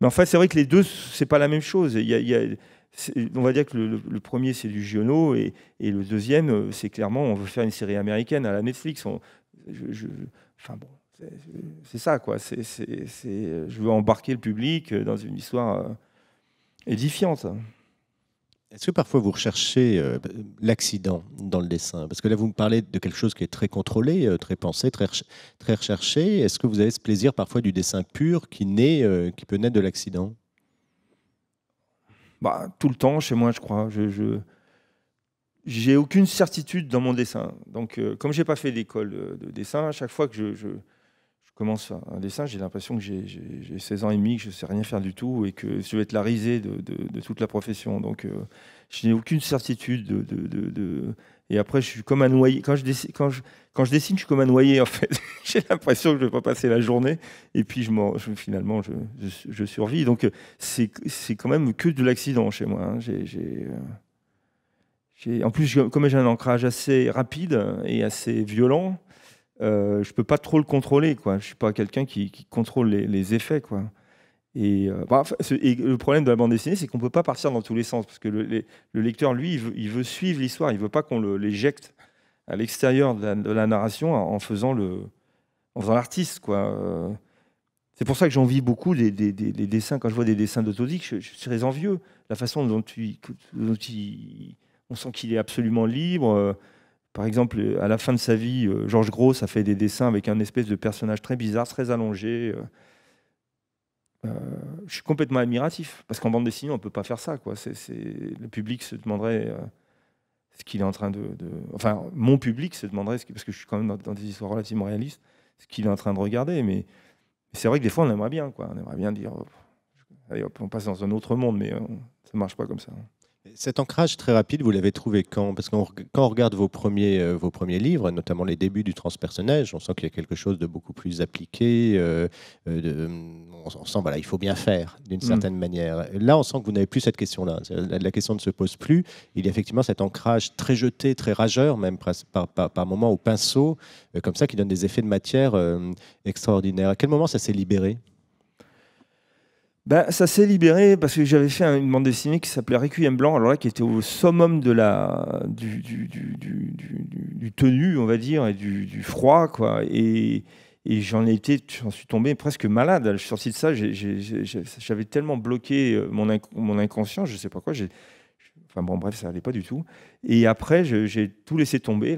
Mais en fait, c'est vrai que les deux, c'est pas la même chose. on va dire que le, premier, c'est du Giono, et, le deuxième, euh, c'est clairement, on veut faire une série américaine à la Netflix. enfin bon, c'est ça, quoi. je veux embarquer le public euh, dans une histoire euh, édifiante. Est-ce que parfois vous recherchez euh, l'accident dans le dessin Parce que là, vous me parlez de quelque chose qui est très contrôlé, euh, très pensé, très, recherché. Est-ce que vous avez ce plaisir parfois du dessin pur qui, naît, euh, qui peut naître de l'accident bah, Tout le temps, chez moi, je crois. Je J'ai aucune certitude dans mon dessin. Donc, comme je n'ai pas fait d'école de, dessin, à chaque fois que je commence un dessin, j'ai l'impression que j'ai 16 ans et demi, que je ne sais rien faire du tout et que je vais être la risée de, toute la profession. Donc, euh, je n'ai aucune certitude de, Et après, je suis comme un noyé. Quand je, dessine, quand je, quand je dessine, je suis comme un noyé, en fait. j'ai l'impression que je ne vais pas passer la journée et puis je, je finalement, je, je, survis. Donc, c'est quand même que de l'accident chez moi. Hein. Euh, j'ai. En plus, comme j'ai un ancrage assez rapide et assez violent, euh, je peux pas trop le contrôler. Quoi. Je suis pas quelqu'un qui, contrôle les, effets. Quoi. Euh, bah, et, le problème de la bande dessinée, c'est qu'on peut pas partir dans tous les sens parce que le, lecteur, lui, il veut, suivre l'histoire. Il veut pas qu'on l'éjecte à l'extérieur de, la narration en faisant le, en faisant l'artiste, quoi. Euh, c'est pour ça que j'envie beaucoup des, dessins. Quand je vois des dessins d'autodidacte. je, je, suis envieux. La façon dont, tu, on sent qu'il est absolument libre. Euh, par exemple, euh, à la fin de sa vie, euh, Georges Gros a fait des dessins avec un espèce de personnage très bizarre, très allongé. Euh, je suis complètement admiratif, parce qu'en bande dessinée, on ne peut pas faire ça. Le public se demanderait ce qu'il est en train de, Enfin, mon public se demanderait, parce que je suis quand même dans, des histoires relativement réalistes, ce qu'il est en train de regarder. Mais c'est vrai que des fois, on aimerait bien. Quoi. On aimerait bien dire, oh, allez on passe dans un autre monde, mais ça ne marche pas comme ça. Hein. Cet ancrage très rapide, vous l'avez trouvé quand Parce que quand on regarde vos premiers, euh, vos premiers livres, notamment les débuts du transpersonnage, on sent qu'il y a quelque chose de beaucoup plus appliqué. Euh, euh, de, hum, on, sent voilà, il faut bien faire d'une mmh. certaine manière. Là, on sent que vous n'avez plus cette question-là. La, question ne se pose plus. Il y a effectivement cet ancrage très jeté, très rageur, même par, par, au pinceau, comme ça, qui donne des effets de matière extraordinaires. À quel moment ça s'est libéré bah, ça s'est libéré parce que j'avais fait une bande dessinée qui s'appelait Requiem Blanc, alors là qui était au summum de la, du, du, du, du tenu, on va dire, et du, froid, quoi. Et, et j'en suis tombé presque malade. Je suis sorti de ça, j'avais tellement bloqué euh, mon, mon inconscient, je sais pas quoi. Enfin bon, bref, ça n'allait pas du tout. Et après, j'ai tout laissé tomber.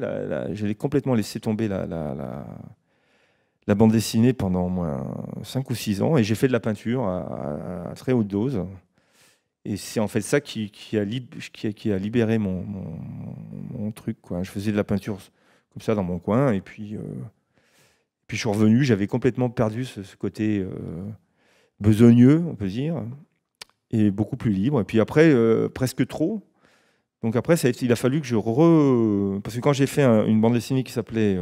J'ai complètement laissé tomber la, la la bande dessinée pendant moins 5 ou 6 ans et j'ai fait de la peinture à, très haute dose. Et c'est en fait ça qui, a, qui, a, libéré mon, truc. Quoi. Je faisais de la peinture comme ça dans mon coin et puis, euh, puis je suis revenu, j'avais complètement perdu ce, côté euh, besogneux, on peut dire, et beaucoup plus libre. Et puis après, euh, presque trop. Donc après, ça il a fallu que je re... Parce que quand j'ai fait une bande dessinée qui s'appelait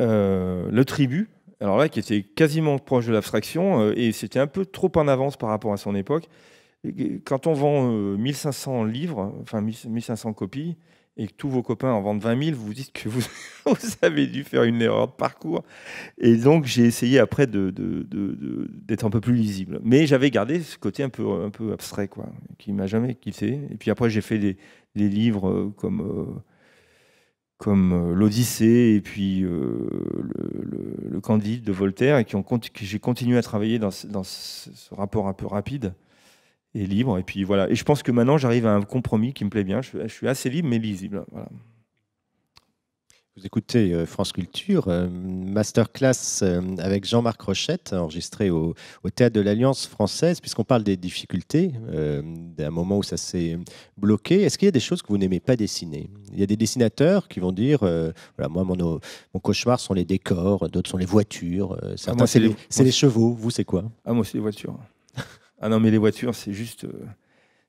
euh, le tribut, alors là, qui était quasiment proche de l'abstraction, euh, et c'était un peu trop en avance par rapport à son époque. Quand on vend 1500 euh, livres, enfin 1500 copies, et que tous vos copains en vendent 20 000, vous vous dites que vous, avez dû faire une erreur de parcours. Et donc, j'ai essayé après d'être un peu plus lisible. Mais j'avais gardé ce côté un peu, abstrait, quoi, qui m'a jamais quitté. Et puis après, j'ai fait des livres comme comme euh, l'Odyssée et puis euh, le, Candide de Voltaire, et qui ont que j'ai continué à travailler dans, ce, rapport un peu rapide et libre. Et puis voilà. Et je pense que maintenant j'arrive à un compromis qui me plaît bien. Je, suis assez libre mais lisible. Voilà. Vous écoutez euh, France Culture, euh, masterclass euh, avec Jean-Marc Rochette, enregistré au, théâtre de l'Alliance française, puisqu'on parle des difficultés, d'un moment où ça s'est bloqué. Est-ce qu'il y a des choses que vous n'aimez pas dessiner Il y a des dessinateurs qui vont dire voilà, moi, mon, mon, cauchemar sont les décors, d'autres sont les voitures, ah, certains, c'est les, les, chevaux. Vous, c'est quoi Ah, moi, c'est les voitures. ah non, mais les voitures, c'est juste,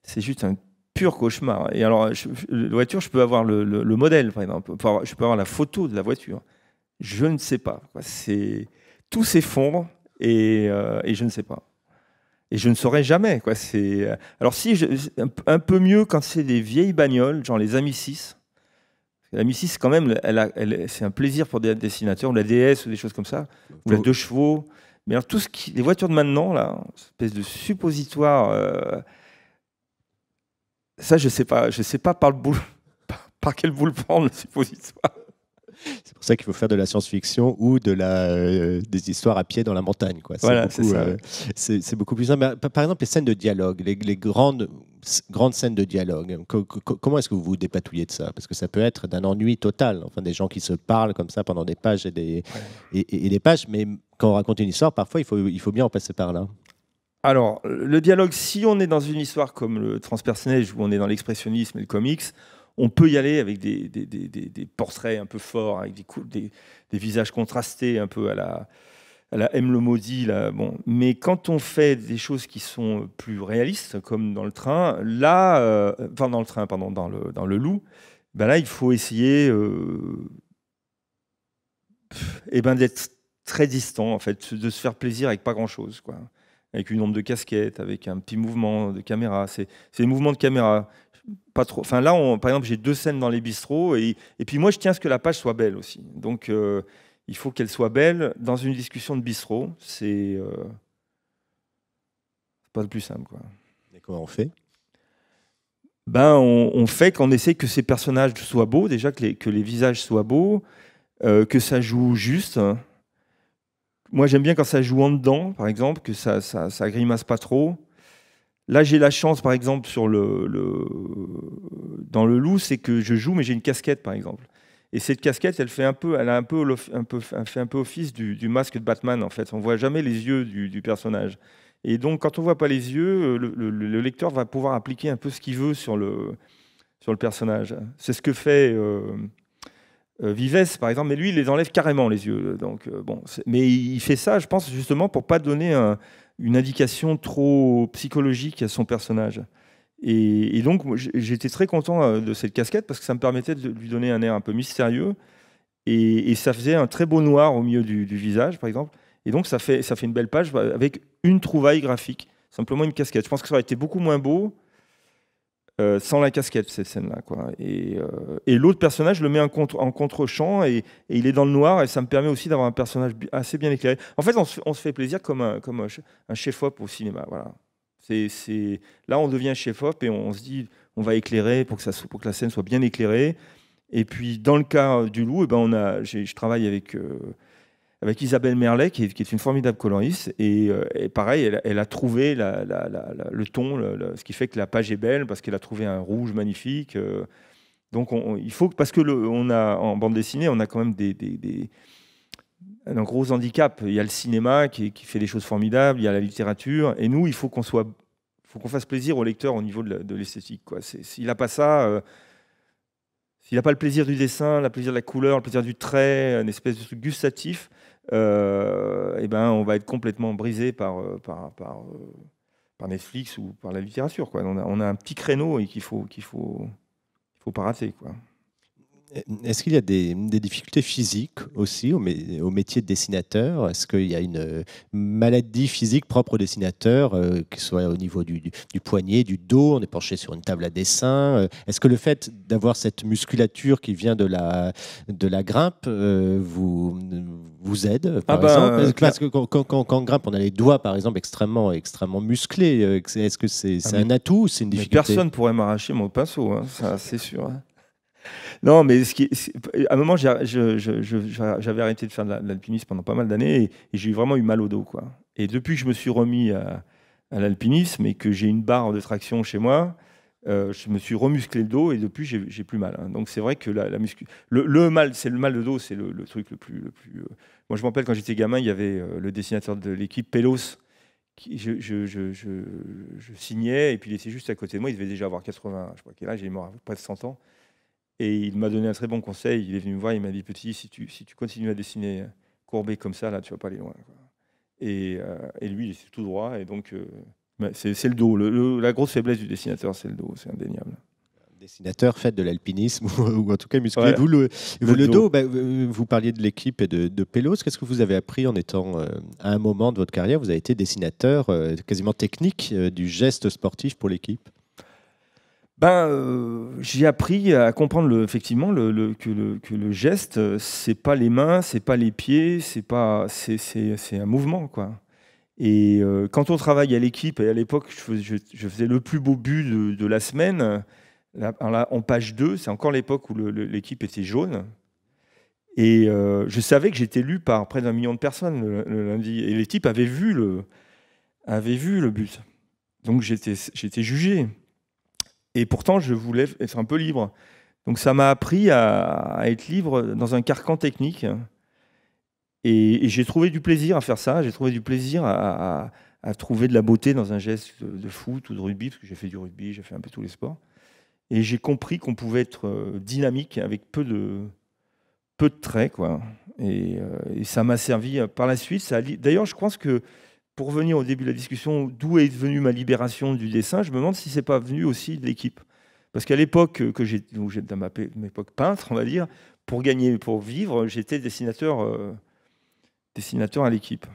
c'est juste un cauchemar. Et alors, la voiture, je peux avoir le, modèle, par exemple. Je peux avoir la photo de la voiture. Je ne sais pas. C'est tout s'effondre et, euh, et, je ne sais pas. Et je ne saurais jamais. Quoi. C'est euh, alors si un peu mieux quand c'est des vieilles bagnoles, genre les Ami 6. L'Ami 6, quand même, elle c'est un plaisir pour des dessinateurs, ou la DS ou des choses comme ça, ou la deux chevaux. Mais alors tout ce qui, les voitures de maintenant, là, espèce de suppositoire. Euh, ça, je sais pas. Je sais pas par le boule, par quel boule prendre le suppositoire. C'est pour ça qu'il faut faire de la science-fiction ou de la, euh, des histoires à pied dans la montagne. Quoi. C'est, voilà, beaucoup, euh, beaucoup, plus simple. Par exemple, les scènes de dialogue, les, grandes, grandes scènes de dialogue, comment est-ce que vous vous dépatouillez de ça Parce que ça peut être d'un ennui total. Enfin, des gens qui se parlent comme ça pendant des pages et des, et des pages, mais quand on raconte une histoire, parfois, il faut, il faut bien en passer par là. Alors, le dialogue, si on est dans une histoire comme le transpersonnage, où on est dans l'expressionnisme et le comics, on peut y aller avec des, portraits un peu forts, avec des, visages contrastés, un peu à la, à M le maudit. Mais quand on fait des choses qui sont plus réalistes, comme dans le train, là, euh, enfin dans le train, pardon, dans le, loup, ben là, il faut essayer euh, eh ben d'être très distant, en fait, de se faire plaisir avec pas grand-chose. quoi avec une ombre de casquette, avec un petit mouvement de caméra. C'est des mouvements de caméra. Pas trop. Enfin, là, on, par exemple, j'ai deux scènes dans les bistrots, et, et, puis moi, je tiens à ce que la page soit belle aussi. Donc, euh, il faut qu'elle soit belle dans une discussion de bistrot. C'est euh, pas le plus simple, quoi. Et comment on fait Ben, on, fait qu'on essaie que ces personnages soient beaux, déjà que les, que les visages soient beaux, euh, que ça joue juste. Hein moi, j'aime bien quand ça joue en dedans, par exemple, que ça, ça, ça grimace pas trop. Là, j'ai la chance, par exemple, sur le, le... dans le loup, c'est que je joue, mais j'ai une casquette, par exemple. Et cette casquette, elle fait un peu, elle a un peu, un peu, fait un peu office du, masque de Batman, en fait. On voit jamais les yeux du, personnage. Et donc, quand on voit pas les yeux, le, lecteur va pouvoir appliquer un peu ce qu'il veut sur le, sur le personnage. C'est ce que fait. Euh, euh, Vives, par exemple, mais lui, il les enlève carrément les yeux. Donc, euh, bon, mais il fait ça, je pense, justement pour pas donner une indication trop psychologique à son personnage. Et, donc, j'étais très content euh, de cette casquette parce que ça me permettait de lui donner un air un peu mystérieux. Et, ça faisait un très beau noir au milieu du, du, visage, par exemple. Et donc, ça fait, ça fait une belle page avec une trouvaille graphique, simplement une casquette. Je pense que ça aurait été beaucoup moins beau euh, sans la casquette, ces scènes-là. Quoi. Et, euh, et l'autre personnage le met en, contre, en champ et, il est dans le noir et ça me permet aussi d'avoir un personnage assez bien éclairé. En fait, on se, fait plaisir comme un, comme un chef-op au cinéma. Voilà. C'est, c'est... Là, on devient chef-op et on, se dit on va éclairer pour que, ça, pour que la scène soit bien éclairée. Et puis, dans le cas euh, du loup, et eh ben, on a, je travaille avec avec Isabelle Merlet, qui est, une formidable coloriste. Et, euh, pareil, elle, a trouvé le ton, ce qui fait que la page est belle, parce qu'elle a trouvé un rouge magnifique. Euh. donc il faut, parce que le, on a, en bande dessinée, on a quand même des, un gros handicap. Il y a le cinéma qui, fait des choses formidables, il y a la littérature, et nous, il faut qu'on soit, faut qu'on fasse plaisir au lecteur au niveau de l'esthétique. S'il n'a pas ça, euh, s'il n'a pas le plaisir du dessin, le plaisir de la couleur, le plaisir du trait, une espèce de truc gustatif, euh, eh ben, on va être complètement brisé par, euh, par, euh, par, Netflix ou par la littérature. Quoi. On, a, un petit créneau et qu'il faut, qu'il faut, faut pas rater. Quoi. Est-ce qu'il y a des, difficultés physiques aussi au, métier de dessinateur Est-ce qu'il y a une euh, maladie physique propre au dessinateur, euh, qu'il soit au niveau du, poignet, du dos On est penché sur une table à dessin. Euh? Est-ce que le fait d'avoir cette musculature qui vient de la, grimpe vous, aide ah ben, Parce que quand, on grimpe, on a les doigts, par exemple, extrêmement, extrêmement musclés. Est-ce que c'est ah un atout ou c'est une difficulté Personne pourrait m'arracher mon pinceau, hein, c'est sûr. Hein. Non, mais ce à un moment, j'avais arrêté de faire de l'alpinisme pendant pas mal d'années et, j'ai vraiment eu mal au dos. Quoi. Et depuis que je me suis remis à, l'alpinisme et que j'ai une barre de traction chez moi, euh, je me suis remusclé le dos et depuis, j'ai plus mal. Hein. Donc c'est vrai que la, la le, mal, c'est le mal de dos, c'est le, truc le plus. Le plus... Euh. Moi, je me rappelle quand j'étais gamin, il y avait euh, le dessinateur de l'équipe, Pelos. Qui, je, signais et puis il était juste à côté de moi, il devait déjà avoir 80, je crois qu'il est là, j'ai mort à près de 100 ans. Et il m'a donné un très bon conseil. Il est venu me voir, il m'a dit Petit, si tu, si tu continues à dessiner euh, courbé comme ça, là, tu vas pas aller loin. Et, euh, et, lui, il est tout droit. Et donc, euh, bah, c'est le dos. Le, la grosse faiblesse du dessinateur, c'est le dos, c'est indéniable dessinateur, fait de l'alpinisme ou, en tout cas musclé. vous le, le, le, dos. Bah, vous parliez de l'équipe et de, de Qu'est-ce que vous avez appris en étant à un moment de votre carrière Vous avez été dessinateur quasiment technique du geste sportif pour l'équipe ben, euh, j'ai appris à comprendre effectivement le, que, le, que le geste, euh, c'est pas les mains, c'est pas les pieds, c'est pas, c'est, un mouvement quoi. Et euh, quand on travaille à l'équipe, et à l'époque je, faisais le plus beau but de, la semaine, là, en page 2, c'est encore l'époque où l'équipe était jaune. Et je savais que j'étais lu par près d'un million de personnes le, lundi. Et l'équipe types vu le, vu le but. Donc j'étais, j'étais jugé. Et pourtant, je voulais être un peu libre. Donc ça m'a appris à, être libre dans un carcan technique. Et, j'ai trouvé du plaisir à faire ça. J'ai trouvé du plaisir à, trouver de la beauté dans un geste de, foot ou de rugby, parce que j'ai fait du rugby, j'ai fait un peu tous les sports. Et j'ai compris qu'on pouvait être euh, dynamique avec peu de, peu de traits. Quoi. Et, euh, et ça m'a servi euh, par la suite. D'ailleurs, je pense que pour revenir au début de la discussion, d'où est venue ma libération du dessin, je me demande si ce n'est pas venu aussi de l'équipe. Parce qu'à l'époque euh, que j'ai, où j'étais dans ma époque peintre, on va dire, pour gagner, pour vivre, j'étais dessinateur, euh, dessinateur à l'équipe.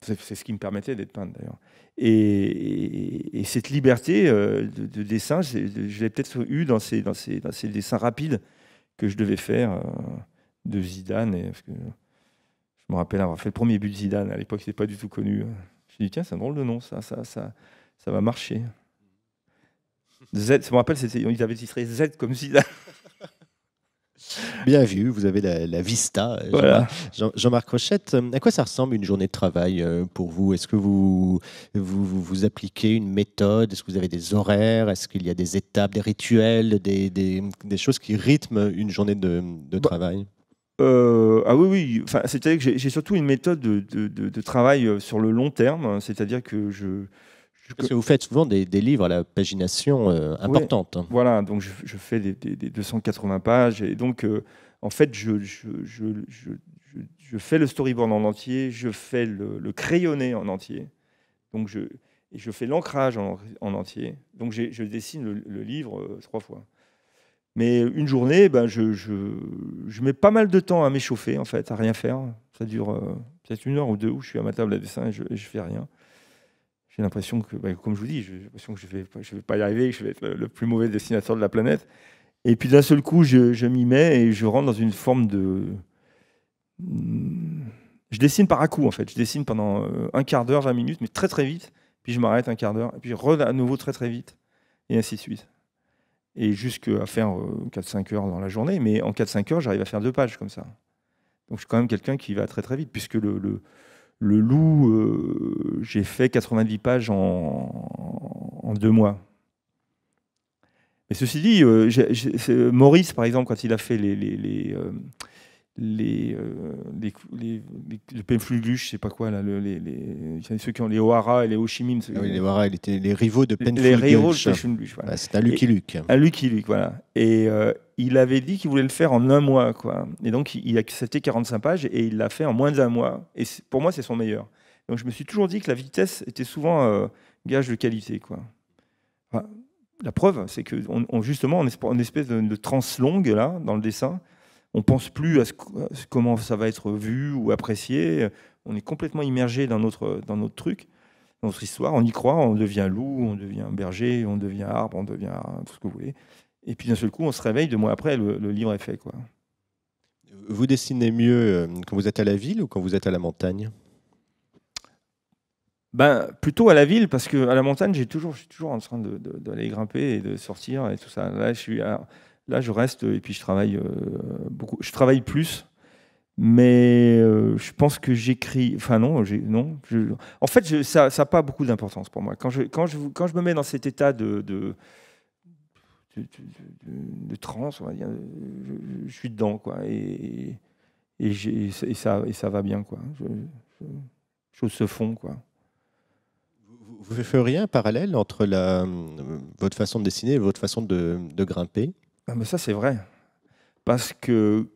C'est, ce qui me permettait d'être peintre d'ailleurs. Et, cette liberté euh, de, dessin, je l'ai peut-être eu dans ces, dessins rapides que je devais faire de Zidane. je me rappelle avoir fait le premier but de Zidane. À l'époque, n'était pas du tout connu. Hein. Je me dis, tiens, c'est un drôle de nom, ça, ça, va marcher. Z, je me rappelle, ils avaient titré Z comme si... Bien vu, vous avez la, vista. Euh, Jean-Marc Rochette, euh, à quoi ça ressemble une journée de travail euh, pour vous Est-ce que vous, vous, appliquez une méthode Est-ce que vous avez des horaires Est-ce qu'il y a des étapes, des rituels, des, choses qui rythment une journée de, bah, travail euh, ah oui, oui. Enfin, c'est-à-dire que j'ai surtout une méthode de, de, travail euh, sur le long terme. Hein, c'est-à-dire que je, que vous faites souvent des, livres à la pagination euh, importante. voilà, donc je, fais des, 280 pages. Et donc, en fait, je, je, fais le storyboard en entier, je fais le, le crayonné en entier. Donc, je, et je fais l'ancrage en, entier. Donc, je dessine le livre trois fois. Mais une journée, ben, je, mets pas mal de temps à m'échauffer, en fait, à rien faire. Ça dure euh, peut-être une heure ou deux où je suis à ma table à dessin et je, fais rien. J'ai l'impression que, ben, comme je vous dis, j'ai l'impression que je ne vais, je vais pas y arriver, que je vais être le, plus mauvais dessinateur de la planète. Et puis d'un seul coup, je, m'y mets et je rentre dans une forme de. Hmm, je dessine par à coup, en fait. Je dessine pendant euh, un quart d'heure, 20 minutes, mais très très vite. Puis je m'arrête un quart d'heure, et puis re à nouveau très très vite, et ainsi de suite et jusqu'à faire 4-5 euh, heures dans la journée. Mais en 4-5 heures, j'arrive à faire deux pages comme ça. Donc je suis quand même quelqu'un qui va très très vite, puisque le, le, loup, euh, j'ai fait 90 pages en, deux mois. Mais ceci dit, euh, Maurice, par exemple, quand il a fait les, les, euh, les, les, sais pas quoi, là, les, ceux qui ont les O'Hara et les Ho ah oui, euh, les étaient les rivaux de Penfluglush. Les rivaux de voilà. c'est à Lucky Luke. Lucky Luke, voilà. Et euh, il avait dit qu'il voulait le faire en un mois, quoi. Et donc, il a accepté 45 pages et il l'a fait en moins d'un mois. Et pour moi, c'est son meilleur. Donc, je me suis toujours dit que la vitesse était souvent euh, gage de qualité, quoi. la preuve, c'est que on, justement, on est espèce de, de longue, là, dans le dessin, on pense plus à, comment ça va être vu ou apprécié. On est complètement immergé dans notre, dans notre truc, dans notre histoire. On y croit, on devient loup, on devient berger, on devient arbre, on devient tout ce que vous voulez. Et puis d'un seul coup, on se réveille, deux mois après, le, livre est fait. Quoi. Vous dessinez mieux euh, quand vous êtes à la ville ou quand vous êtes à la montagne ben, plutôt à la ville, parce que à la montagne, j'ai toujours, je suis toujours en train d'aller grimper et de sortir et tout ça. Là, je suis à, Là, je reste et puis je travaille euh, beaucoup. Je travaille plus, mais euh, je pense que j'écris. Enfin, non, non. en fait, ça n'a pas beaucoup d'importance pour moi. Quand je, quand, je, quand je me mets dans cet état de, de de, trans, on va dire. Je, suis dedans, quoi. Et, et, ça, et ça va bien, quoi. choses se font, quoi. Vous, ne rien rien parallèle entre la, votre façon de dessiner et votre façon de, grimper ah, ça, c'est vrai. Parce que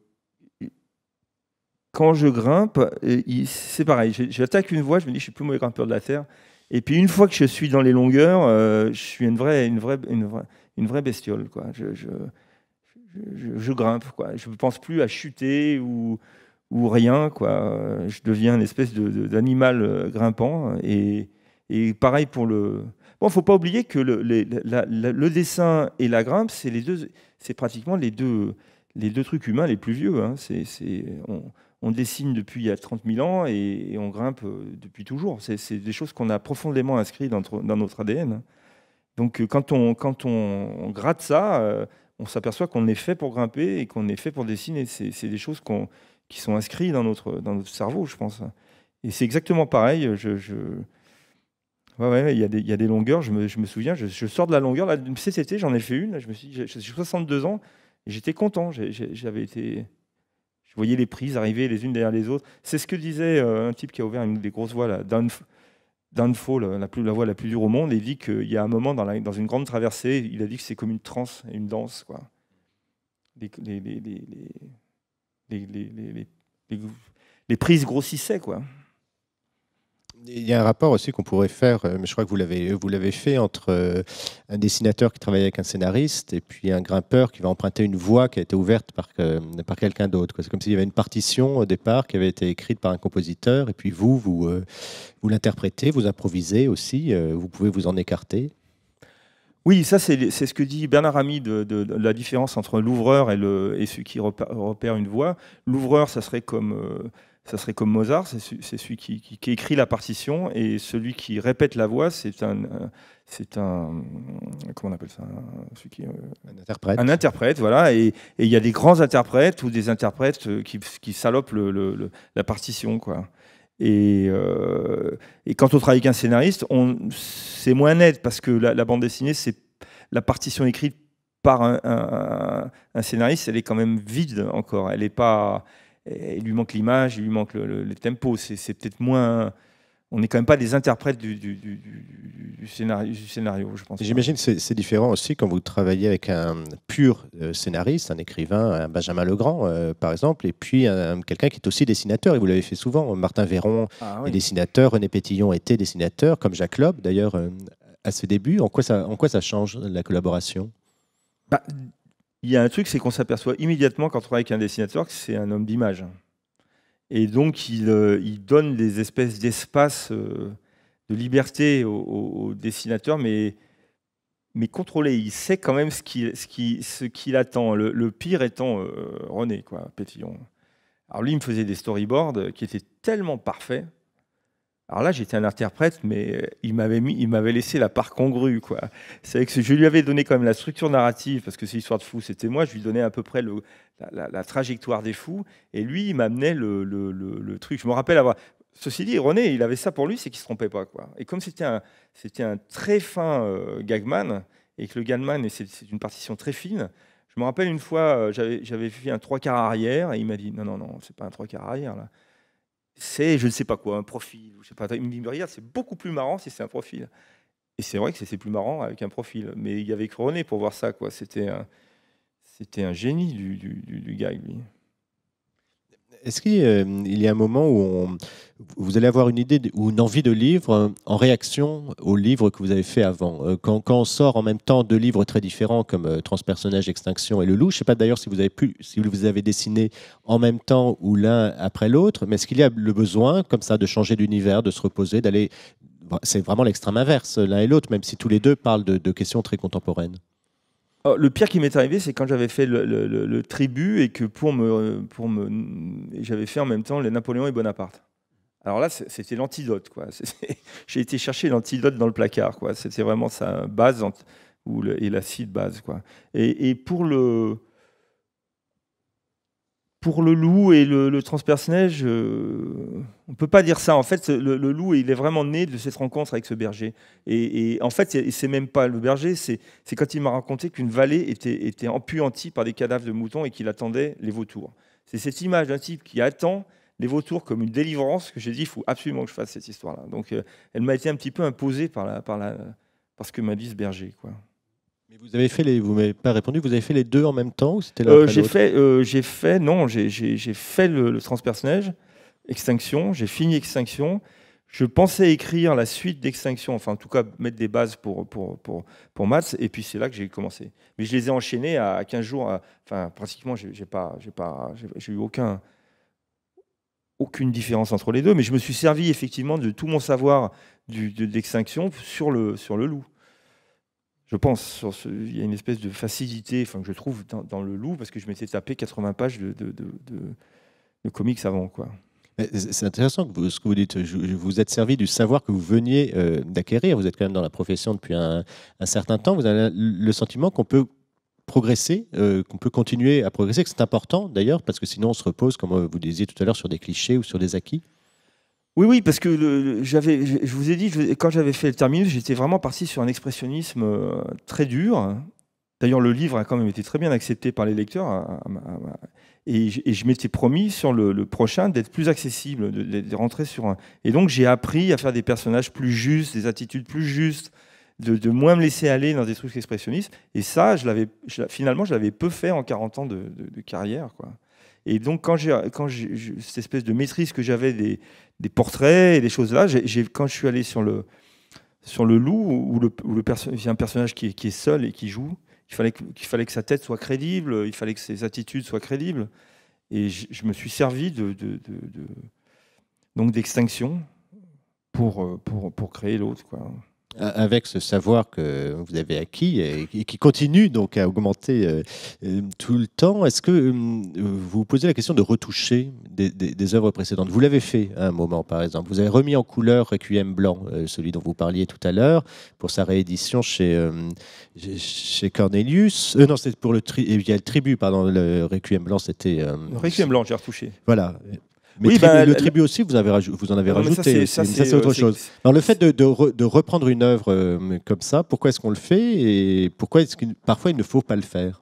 quand je grimpe, c'est pareil. J'attaque une voie, je me dis, je suis le plus mauvais grimpeur de la Terre. Et puis, une fois que je suis dans les longueurs, euh, je suis une vraie, une vraie, une vraie, une vraie bestiole. Quoi. Je, je, je, grimpe. Quoi. Je ne pense plus à chuter ou, ou rien. Quoi. Je deviens une espèce d'animal de, grimpant. Et, et pareil pour le. Bon, faut pas oublier que le, dessin et la grimpe, c'est les deux, c'est pratiquement les deux, les deux trucs humains les plus vieux. Hein. C'est, on, dessine depuis il y a 30 000 ans et, on grimpe euh, depuis toujours. C'est, des choses qu'on a profondément inscrites dans, notre ADN. Donc euh, quand on, quand on, gratte ça, euh, on s'aperçoit qu'on est fait pour grimper et qu'on est fait pour dessiner. C'est, des choses qui sont inscrites dans notre, dans notre cerveau, je pense. Et c'est exactement pareil. je il y, a des, longueurs, je me, souviens, je, sors de la longueur, là, CCT, j'en ai fait une, je me suis j'ai 62 ans, et j'étais content, j'avais été... Je voyais les prises arriver les unes derrière les autres. C'est ce que disait euh, un type qui a ouvert une des grosses voies, Downfall, euh, la, plus, la voie la plus dure au monde, et dit qu'il y a un moment dans, une grande traversée, il a dit que c'est comme une transe, une danse, Les, les prises grossissaient, quoi il y a un rapport aussi qu'on pourrait faire, euh, mais je crois que vous l'avez, vous l'avez fait, entre euh, un dessinateur qui travaille avec un scénariste et puis un grimpeur qui va emprunter une voie qui a été ouverte par, euh, par quelqu'un d'autre. C'est comme s'il y avait une partition au départ qui avait été écrite par un compositeur et puis vous, vous, vous l'interprétez, vous improvisez aussi, vous pouvez vous en écarter. Oui, ça c'est ce que dit Bernard Ami de, la différence entre l'ouvreur et, et, celui qui repère, une voie. L'ouvreur, ça serait comme ça serait comme Mozart, c'est celui qui, écrit la partition et celui qui répète la voix, c'est un, euh, c'est un, comment on appelle ça, qui, euh, un interprète. Un interprète, voilà. Et il y a des grands interprètes ou des interprètes euh, qui, qui salopent le, la partition, quoi. Et, quand on travaille avec un scénariste, c'est moins net parce que la, bande dessinée, c'est la partition écrite par un, un, scénariste, elle est quand même vide encore. Elle n'est pas il lui manque l'image, il lui manque le, tempo. C'est peut-être moins. On n'est quand même pas des interprètes du, du, scénario, je pense. J'imagine que c'est différent aussi quand vous travaillez avec un pur euh, scénariste, un écrivain, un Benjamin Legrand, euh, par exemple, et puis quelqu'un qui est aussi dessinateur, et vous l'avez fait souvent. Martin Véron ah est dessinateur, René Pétillon était dessinateur, comme Jacques Loeb d'ailleurs euh, à ses débuts. En quoi, ça, en quoi ça change la collaboration bah, il y a un truc, c'est qu'on s'aperçoit immédiatement quand on travaille avec un dessinateur que c'est un homme d'image. Et donc, il, euh, donne des espèces d'espace euh, de liberté au, dessinateur, mais, mais contrôlé. Il sait quand même ce qu'il qu'il attend. Le, pire étant euh, René, quoi, Pétillon. Alors lui, il me faisait des storyboards qui étaient tellement parfaits alors là, j'étais un interprète, mais euh, il m'avait mis, il m'avait laissé la part congrue, quoi. C'est que je lui avais donné quand même la structure narrative, parce que c'est l'histoire de fou, c'était moi. Je lui donnais à peu près le, la, trajectoire des fous, et lui, il m'amenait le, truc. Je me rappelle avoir. Ceci dit, René, il avait ça pour lui, c'est qu'il se trompait pas, quoi. Et comme c'était un, c'était un très fin euh, gagman, et que le gagman, c'est, c'est une partition très fine. Je me rappelle une fois, euh, j'avais, fait un trois quarts arrière, et il m'a dit non, non, non, c'est pas un trois quarts arrière là c'est je ne sais pas quoi, un profil. Je sais pas, c'est beaucoup plus marrant si c'est un profil. Et c'est vrai que c'est plus marrant avec un profil. Mais il y avait que René pour voir ça. C'était un, c'était un génie du, gag, lui. Est-ce qu'il euh, y a un moment où vous allez avoir une idée ou une envie de livre euh, en réaction au livre que vous avez fait avant euh, quand, on sort en même temps deux livres très différents comme Transpersonnage, Extinction et Le Loup, je ne sais pas d'ailleurs si vous avez pu, si vous avez dessiné en même temps ou l'un après l'autre, mais est-ce qu'il y a le besoin comme ça de changer d'univers, de se reposer, d'aller... C'est vraiment l'extrême inverse, l'un et l'autre, même si tous les deux parlent de questions très contemporaines. Oh, le pire qui m'est arrivé, c'est quand j'avais fait le, tribut et que pour me, pour me, j'avais fait en même temps les Napoléon et Bonaparte. Alors là, c'était l'antidote. quoi. J'ai été chercher l'antidote dans le placard. quoi. C'était vraiment sa base ou et l'acide base. quoi. et pour le pour le loup et le, le euh, on ne peut pas dire ça. En fait, le, loup, il est vraiment né de cette rencontre avec ce berger. Et, en fait, c'est même pas le berger, c'est quand il m'a raconté qu'une vallée était, était empuantie par des cadavres de moutons et qu'il attendait les vautours. C'est cette image d'un type qui attend les vautours comme une délivrance que j'ai dit, il faut absolument que je fasse cette histoire-là. Donc, euh, elle m'a été un petit peu imposée par, la, par, la, parce ce que m'a dit ce berger. Quoi. Mais vous avez fait les, vous m'avez pas répondu, vous avez fait les deux en même temps c'était euh, J'ai fait, euh, j'ai fait, non, j'ai fait le, le transpersonnage, Extinction, j'ai fini Extinction. Je pensais écrire la suite d'Extinction, enfin en tout cas mettre des bases pour, pour, pour, pour Maths, et puis c'est là que j'ai commencé. Mais je les ai enchaînés à 15 jours, enfin pratiquement, j'ai pas, j'ai pas, j'ai eu aucun, aucune différence entre les deux, mais je me suis servi effectivement de tout mon savoir d'extinction sur, le, sur le loup je pense, sur ce, il y a une espèce de facilité enfin, que je trouve dans, le loup, parce que je m'étais tapé 80 pages de, comics avant. quoi. C'est intéressant ce que vous dites. Vous vous êtes servi du savoir que vous veniez euh, d'acquérir. Vous êtes quand même dans la profession depuis un, certain temps. Vous avez le sentiment qu'on peut progresser, euh, qu'on peut continuer à progresser, que c'est important d'ailleurs, parce que sinon on se repose, comme euh, vous disiez tout à l'heure, sur des clichés ou sur des acquis. Oui, oui, parce que j'avais, je, vous ai dit, quand j'avais fait le terminus, j'étais vraiment parti sur un expressionnisme euh, très dur. D'ailleurs, le livre a quand même été très bien accepté par les lecteurs. Hein, et, je, m'étais promis sur le, prochain d'être plus accessible, de, rentrer sur un. Et donc, j'ai appris à faire des personnages plus justes, des attitudes plus justes, de, moins me laisser aller dans des trucs expressionnistes. Et ça, je l'avais, finalement, je l'avais peu fait en 40 ans de, de carrière. Quoi. Et donc, quand j'ai, quand cette espèce de maîtrise que j'avais des, des portraits et des choses là, j'ai, quand je suis allé sur le, sur le loup, où, le, où le il y a un personnage qui est, qui est, seul et qui joue, il fallait, que, qu'il fallait que sa tête soit crédible, il fallait que ses attitudes soient crédibles. Et je, me suis servi de, de, de, de donc d'extinction pour, euh, pour, pour créer l'autre. Quoi avec ce savoir que vous avez acquis et qui continue donc à augmenter euh, euh, tout le temps, est-ce que vous hum, vous posez la question de retoucher des, œuvres précédentes Vous l'avez fait à un moment, par exemple. Vous avez remis en couleur Requiem blanc, euh, celui dont vous parliez tout à l'heure, pour sa réédition chez, chez Cornelius. non, c'était pour le, tri, eh le tribut, pardon, le Requiem blanc, c'était... Requiem blanc, j'ai retouché. Voilà. Mais le tribut bah, aussi, vous, avez vous en avez ah, rajouté. Ça, c'est autre chose. Alors, le fait de, reprendre une œuvre euh, comme ça, pourquoi est-ce qu'on le fait et pourquoi est-ce que parfois il ne faut pas le faire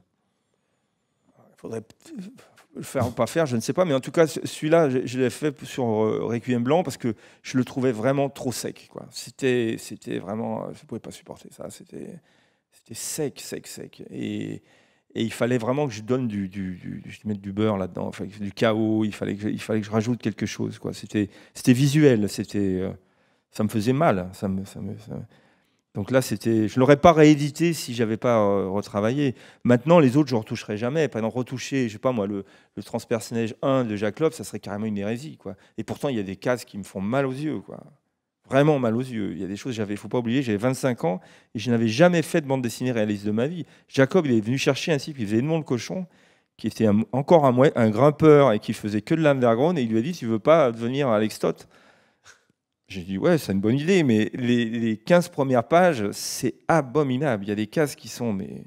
Il faudrait le euh, faire ou pas faire, je ne sais pas. Mais en tout cas, celui-là, je, l'ai fait sur euh, Requiem Blanc parce que je le trouvais vraiment trop sec. C'était vraiment. Je ne pouvais pas supporter ça. C'était sec, sec, sec. Et. Et il fallait vraiment que je donne du, du je mette du beurre là-dedans, enfin, du chaos. Il fallait, que je, il fallait que je rajoute quelque chose. Quoi. C'était, c'était visuel. C'était, euh, ça me faisait mal. Hein, ça me, ça me, Donc là, c'était, je l'aurais pas réédité si j'avais pas euh, retravaillé. Maintenant, les autres, je retoucherai jamais. Par exemple, retoucher, je sais pas moi, le, le transpersonnage 1 de Jacques Lop, ça serait carrément une hérésie, quoi. Et pourtant, il y a des cases qui me font mal aux yeux, quoi vraiment mal aux yeux. Il y a des choses, il ne faut pas oublier, j'avais 25 ans et je n'avais jamais fait de bande dessinée réaliste de ma vie. Jacob, il est venu chercher un type, il faisait Edmond le cochon, qui était encore un, grimpeur et qui faisait que de l'underground et il lui a dit, tu veux pas devenir Alex Toth j'ai dit, ouais, c'est une bonne idée, mais les, 15 premières pages, c'est abominable. Il y a des cases qui sont, mais.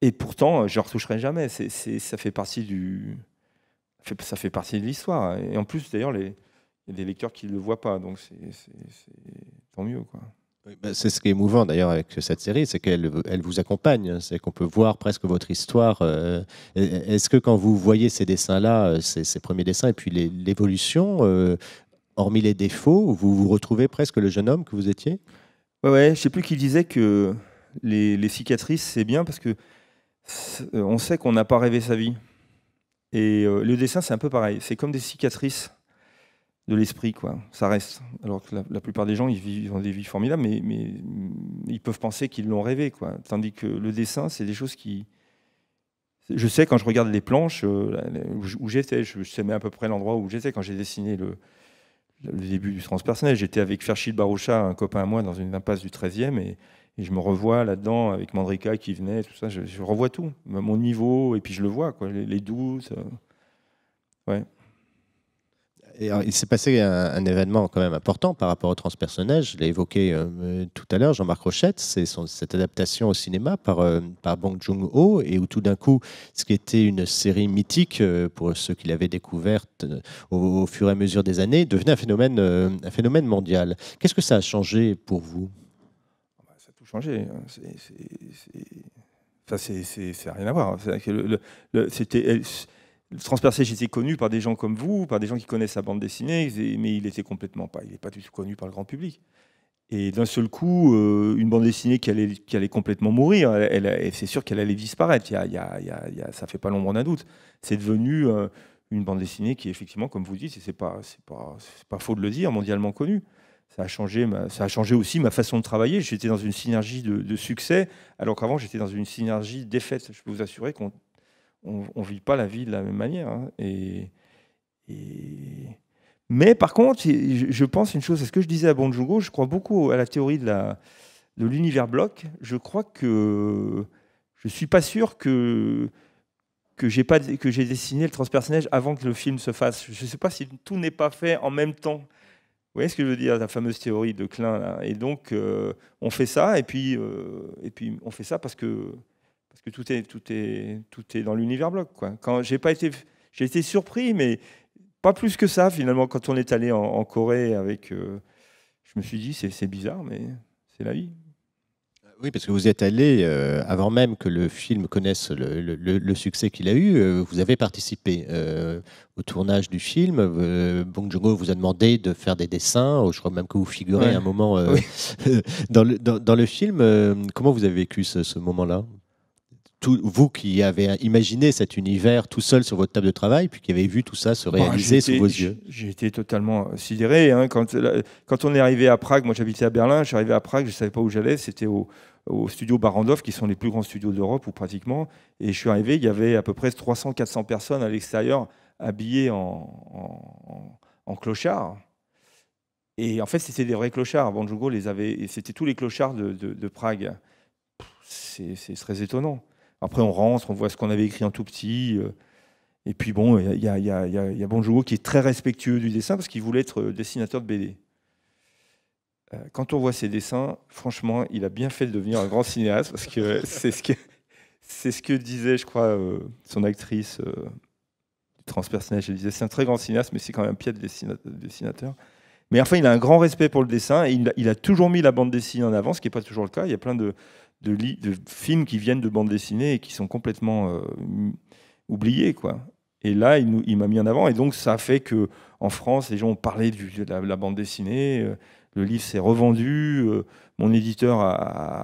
Et pourtant, je ne retoucherai jamais. ça fait partie du. Ça fait partie de l'histoire. Et en plus, d'ailleurs, les, y a des lecteurs qui ne le voient pas, donc c'est tant mieux. Quoi. Bah, c'est ce qui est émouvant d'ailleurs avec cette série, c'est qu'elle elle vous accompagne, hein. c'est qu'on peut voir presque votre histoire. Euh, est-ce que quand vous voyez ces dessins-là, euh, ces, ces, premiers dessins, et puis l'évolution, euh, hormis les défauts, vous vous retrouvez presque le jeune homme que vous étiez Ouais, ouais, je sais plus qui disait que les, cicatrices, c'est bien parce que on sait qu'on n'a pas rêvé sa vie. Et le dessin, c'est un peu pareil. C'est comme des cicatrices de l'esprit, quoi. Ça reste. Alors que la, plupart des gens, ils vivent des vies formidables, mais, mais ils peuvent penser qu'ils l'ont rêvé, quoi. Tandis que le dessin, c'est des choses qui. Je sais quand je regarde les planches euh, où j'étais, je sais à peu près l'endroit où j'étais quand j'ai dessiné le, le, début du transpersonnel. J'étais avec Ferchil Baroucha, un copain à moi, dans une impasse du 13e, et, je me revois là-dedans avec Mandrika qui venait, tout ça. Je, revois tout, mon niveau, et puis je le vois, quoi, les, douze euh, ouais. Euh, il s'est passé un, événement quand même important par rapport au transpersonnage. Je l'ai évoqué euh, euh, tout à l'heure, Jean-Marc Rochette, c'est cette adaptation au cinéma par, par Bong Joon-ho, et où tout d'un coup, ce qui était une série mythique pour ceux qui l'avaient découverte au, fur et à mesure des années, devenait un phénomène, un phénomène mondial. Qu'est-ce que ça a changé pour vous ah, Ça a tout changé. Hein. C'est, ça n'a rien à voir. C'était transpercé, j'étais connu par des gens comme vous, par des gens qui connaissent sa bande dessinée, mais il était complètement pas, il n'est pas du tout connu par le grand public. Et d'un seul coup, euh, une bande dessinée qui allait, qui allait complètement mourir, c'est sûr qu'elle allait disparaître. Ça y ça fait pas l'ombre d'un doute. C'est devenu euh, une bande dessinée qui, effectivement, comme vous dites, et c'est pas, pas, pas, faux de le dire, mondialement connue. Ça a changé, ça a changé aussi ma façon de travailler. J'étais dans une synergie de, succès, alors qu'avant j'étais dans une synergie défaite. Je peux vous assurer qu'on on ne vit pas la vie de la même manière. Hein, et, Mais par contre, je, pense une chose, c'est ce que je disais à Bonjungo, je crois beaucoup à la théorie de, l'univers bloc. Je crois que je ne suis pas sûr que, que, j'ai dessiné le transpersonnage avant que le film se fasse. Je ne sais pas si tout n'est pas fait en même temps. Vous voyez ce que je veux dire, la fameuse théorie de Klein Et donc, euh, on fait ça, et puis, euh, et puis on fait ça parce que que tout est, tout est, tout est dans l'univers bloc. Quoi. Quand j'ai pas été, j'ai été surpris, mais pas plus que ça finalement. Quand on est allé en, Corée avec, euh, je me suis dit c'est bizarre, mais c'est la vie. Oui, parce que vous êtes allé, euh, avant même que le film connaisse le, succès qu'il a eu, euh, vous avez participé au tournage du film. Bong Joon-ho vous a demandé de faire des dessins. Oh, je crois même que vous figurez un moment dans, le, dans, le, film. comment vous avez vécu ce, ce moment-là vous qui avez imaginé cet univers tout seul sur votre table de travail, puis qui avez vu tout ça se bah, réaliser sous vos yeux J'ai été totalement sidéré. Hein. Quand, euh, quand, on est arrivé à Prague, moi j'habitais à Berlin, je suis arrivé à Prague, je ne savais pas où j'allais, c'était au, studio Barandov, qui sont les plus grands studios d'Europe, ou pratiquement. Et je suis arrivé, il y avait à peu près 300-400 personnes à l'extérieur habillées en, clochards. Et en fait, c'était des vrais clochards. Van les avait, c'était tous les clochards de Prague. C'est très étonnant. Après, on rentre, on voit ce qu'on avait écrit en tout petit. Euh, et puis bon, il y a, y, a, Bonjour qui est très respectueux du dessin parce qu'il voulait être euh, dessinateur de BD. Euh, quand on voit ses dessins, franchement, il a bien fait de devenir un grand cinéaste parce que c'est ce que, c'est ce que disait, je crois, son actrice du Elle disait c'est un très grand cinéaste, mais c'est quand même un piètre dessinateur. Mais enfin, il a un grand respect pour le dessin et il a, il a toujours mis la bande dessinée en avant, ce qui n'est pas toujours le cas. Il y a plein de, de, de, films qui viennent de bande dessinée et qui sont complètement euh, oubliés, quoi. Et là, il, il m'a mis en avant. Et donc, ça a fait que en France, les gens ont parlé de, la, bande dessinée. Euh, le livre s'est revendu. Euh, mon éditeur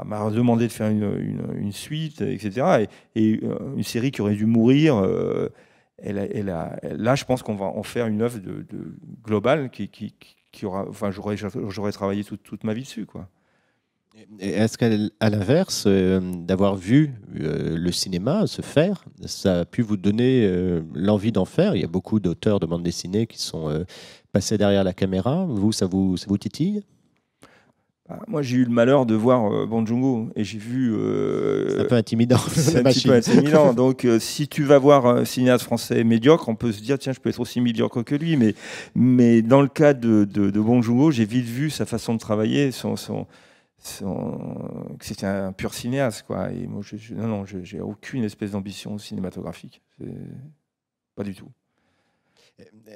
m'a demandé de faire une, suite, etc. Et, une série qui aurait dû mourir. Elle là, je pense qu'on va en faire une œuvre de, globale qui, qui, aura. Enfin, j'aurais travaillé toute, toute ma vie dessus, quoi. Est-ce qu'à l'inverse, euh, d'avoir vu euh, le cinéma se faire, ça a pu vous donner euh, l'envie d'en faire Il y a beaucoup d'auteurs de bande dessinée qui sont passés derrière la caméra. Vous, ça vous, ça vous titille bah, moi, j'ai eu le malheur de voir Banjongo et j'ai vu. c'est un peu intimidant. C'est un petit peu intimidant. Donc, si tu vas voir un cinéaste français médiocre, on peut se dire tiens, je peux être aussi médiocre que lui. Mais, mais dans le cas de, de, de j'ai vite vu sa façon de travailler, son, son c'était un pur cinéaste. Quoi. Et moi, je, non, non, j'ai aucune espèce d'ambition cinématographique. Pas du tout.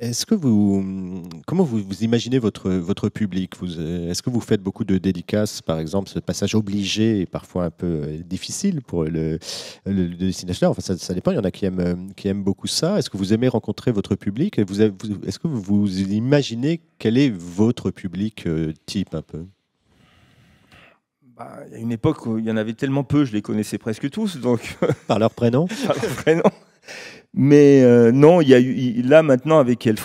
Est-ce que vous, comment vous, vous, imaginez votre, votre public Est-ce que vous faites beaucoup de dédicaces, par exemple, ce passage obligé parfois un peu euh, difficile pour le, le, Enfin, ça, ça, dépend. Il y en a qui aiment, qui aiment beaucoup ça. Est-ce que vous aimez rencontrer votre public Est-ce que vous imaginez quel est votre public euh, type un peu bah, il y a une époque où il y en avait tellement peu, je les connaissais presque tous. Donc... Par leur prénom Par leur prénom. Mais euh, non, il y a là maintenant avec Elle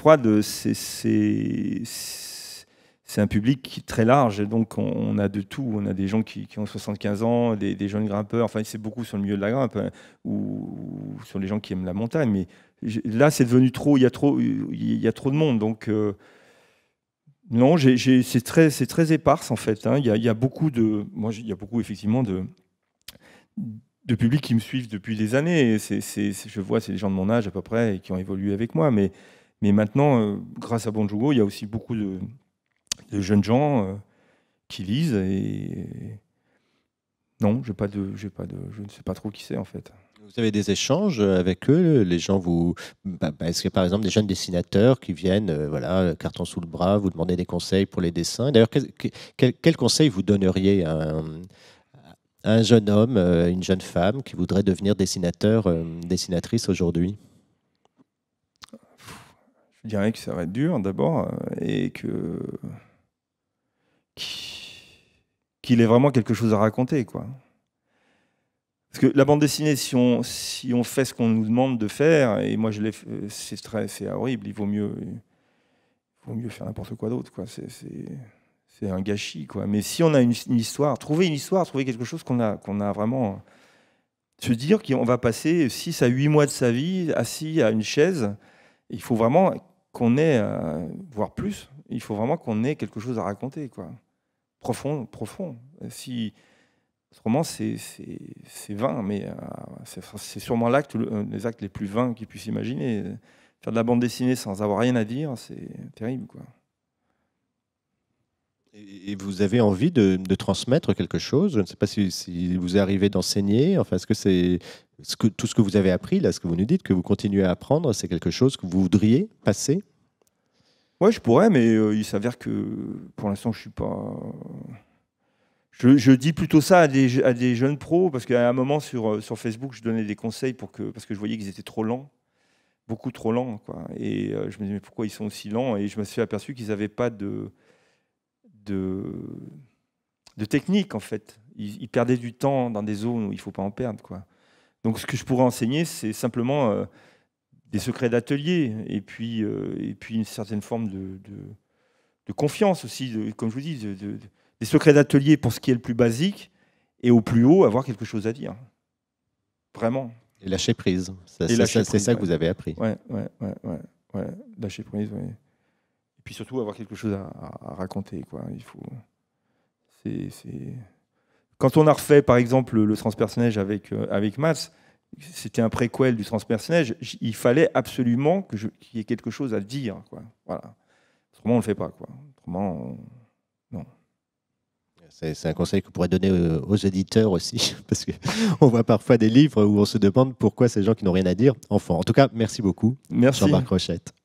c'est un public très large. donc, on, a de tout. On a des gens qui, ont 75 ans, des, jeunes grimpeurs. Enfin, c'est beaucoup sur le milieu de la grimpe hein, ou, sur les gens qui aiment la montagne. Mais là, c'est devenu trop. Il y, a trop, il y a trop de monde. Donc, euh, non, c'est très, très éparse en fait. Hein. Il, y a, beaucoup de, moi, beaucoup effectivement de, de publics qui me suivent depuis des années. je vois, c'est des gens de mon âge à peu près qui ont évolué avec moi. Mais, maintenant, euh, grâce à Bonjour, il y a aussi beaucoup de, jeunes gens euh, qui lisent. Et, non, pas de, je ne sais pas trop qui c'est en fait. Vous avez des échanges euh, avec eux Les gens vous. Bah, bah, Est-ce que par exemple des jeunes dessinateurs qui viennent, euh, voilà, carton sous le bras, vous demander des conseils pour les dessins D'ailleurs, quel, conseils conseil vous donneriez à un, un jeune homme, euh, une jeune femme qui voudrait devenir dessinateur, dessinatrice aujourd'hui Je dirais que ça va être dur d'abord et que. qu'il ait vraiment quelque chose à raconter, quoi. Parce que la bande dessinée, si on, fait ce qu'on nous demande de faire, et moi je l'ai, euh, c'est c'est horrible. Il vaut mieux, il vaut mieux faire n'importe quoi d'autre, quoi. C'est, un gâchis, quoi. Mais si on a une, histoire, trouver une histoire, trouver quelque chose qu'on a, qu'on a vraiment, se dire qu'on va passer 6 à 8 mois de sa vie assis à une chaise, il faut vraiment qu'on ait, euh, voire plus, il faut vraiment qu'on ait quelque chose à raconter, quoi. Profond, profond. Si roman c'est vain, mais euh, c'est sûrement l'acte, les actes les plus vains qu'il puisse imaginer. Faire de la bande dessinée sans avoir rien à dire, c'est terrible. Quoi. Et vous avez envie de, transmettre quelque chose Je ne sais pas si, si vous arrivez d'enseigner. Enfin, est-ce que c'est ce que, tout ce que vous avez appris là, ce que vous nous dites, que vous continuez à apprendre, c'est quelque chose que vous voudriez passer Oui, je pourrais, mais euh, il s'avère que pour l'instant, je ne suis pas. Je, dis plutôt ça à des, à des jeunes pros, parce qu'à un moment sur, euh, sur Facebook, je donnais des conseils pour que, parce que je voyais qu'ils étaient trop lents, beaucoup trop lents. Quoi. Et euh, je me disais, mais pourquoi ils sont aussi lents Et je me suis aperçu qu'ils n'avaient pas de, de, de, technique, en fait. Ils, perdaient du temps dans des zones où il ne faut pas en perdre. Quoi. Donc ce que je pourrais enseigner, c'est simplement euh, des secrets d'atelier et, puis et puis une certaine forme de, de, de confiance aussi, comme je vous dis, de des secrets d'atelier pour ce qui est le plus basique et au plus haut, avoir quelque chose à dire. Vraiment. Et lâcher prise. C'est ça, que vous avez appris. Ouais, ouais, ouais, Lâcher prise, oui. Et puis surtout avoir quelque chose à, raconter, quoi. Il faut. C'est. Quand on a refait, par exemple, le transpersonnage avec, euh, avec Mats, c'était un préquel du transpersonnage, il fallait absolument qu'il y ait quelque chose à dire. Quoi. Voilà. Autrement, on le fait pas. Quoi. Autrement, on... C'est un conseil que pourrait donner euh, aux auditeurs aussi, parce que on voit parfois des livres où on se demande pourquoi ces gens qui n'ont rien à dire en En tout cas, merci beaucoup, merci. Jean-Marc Rochette.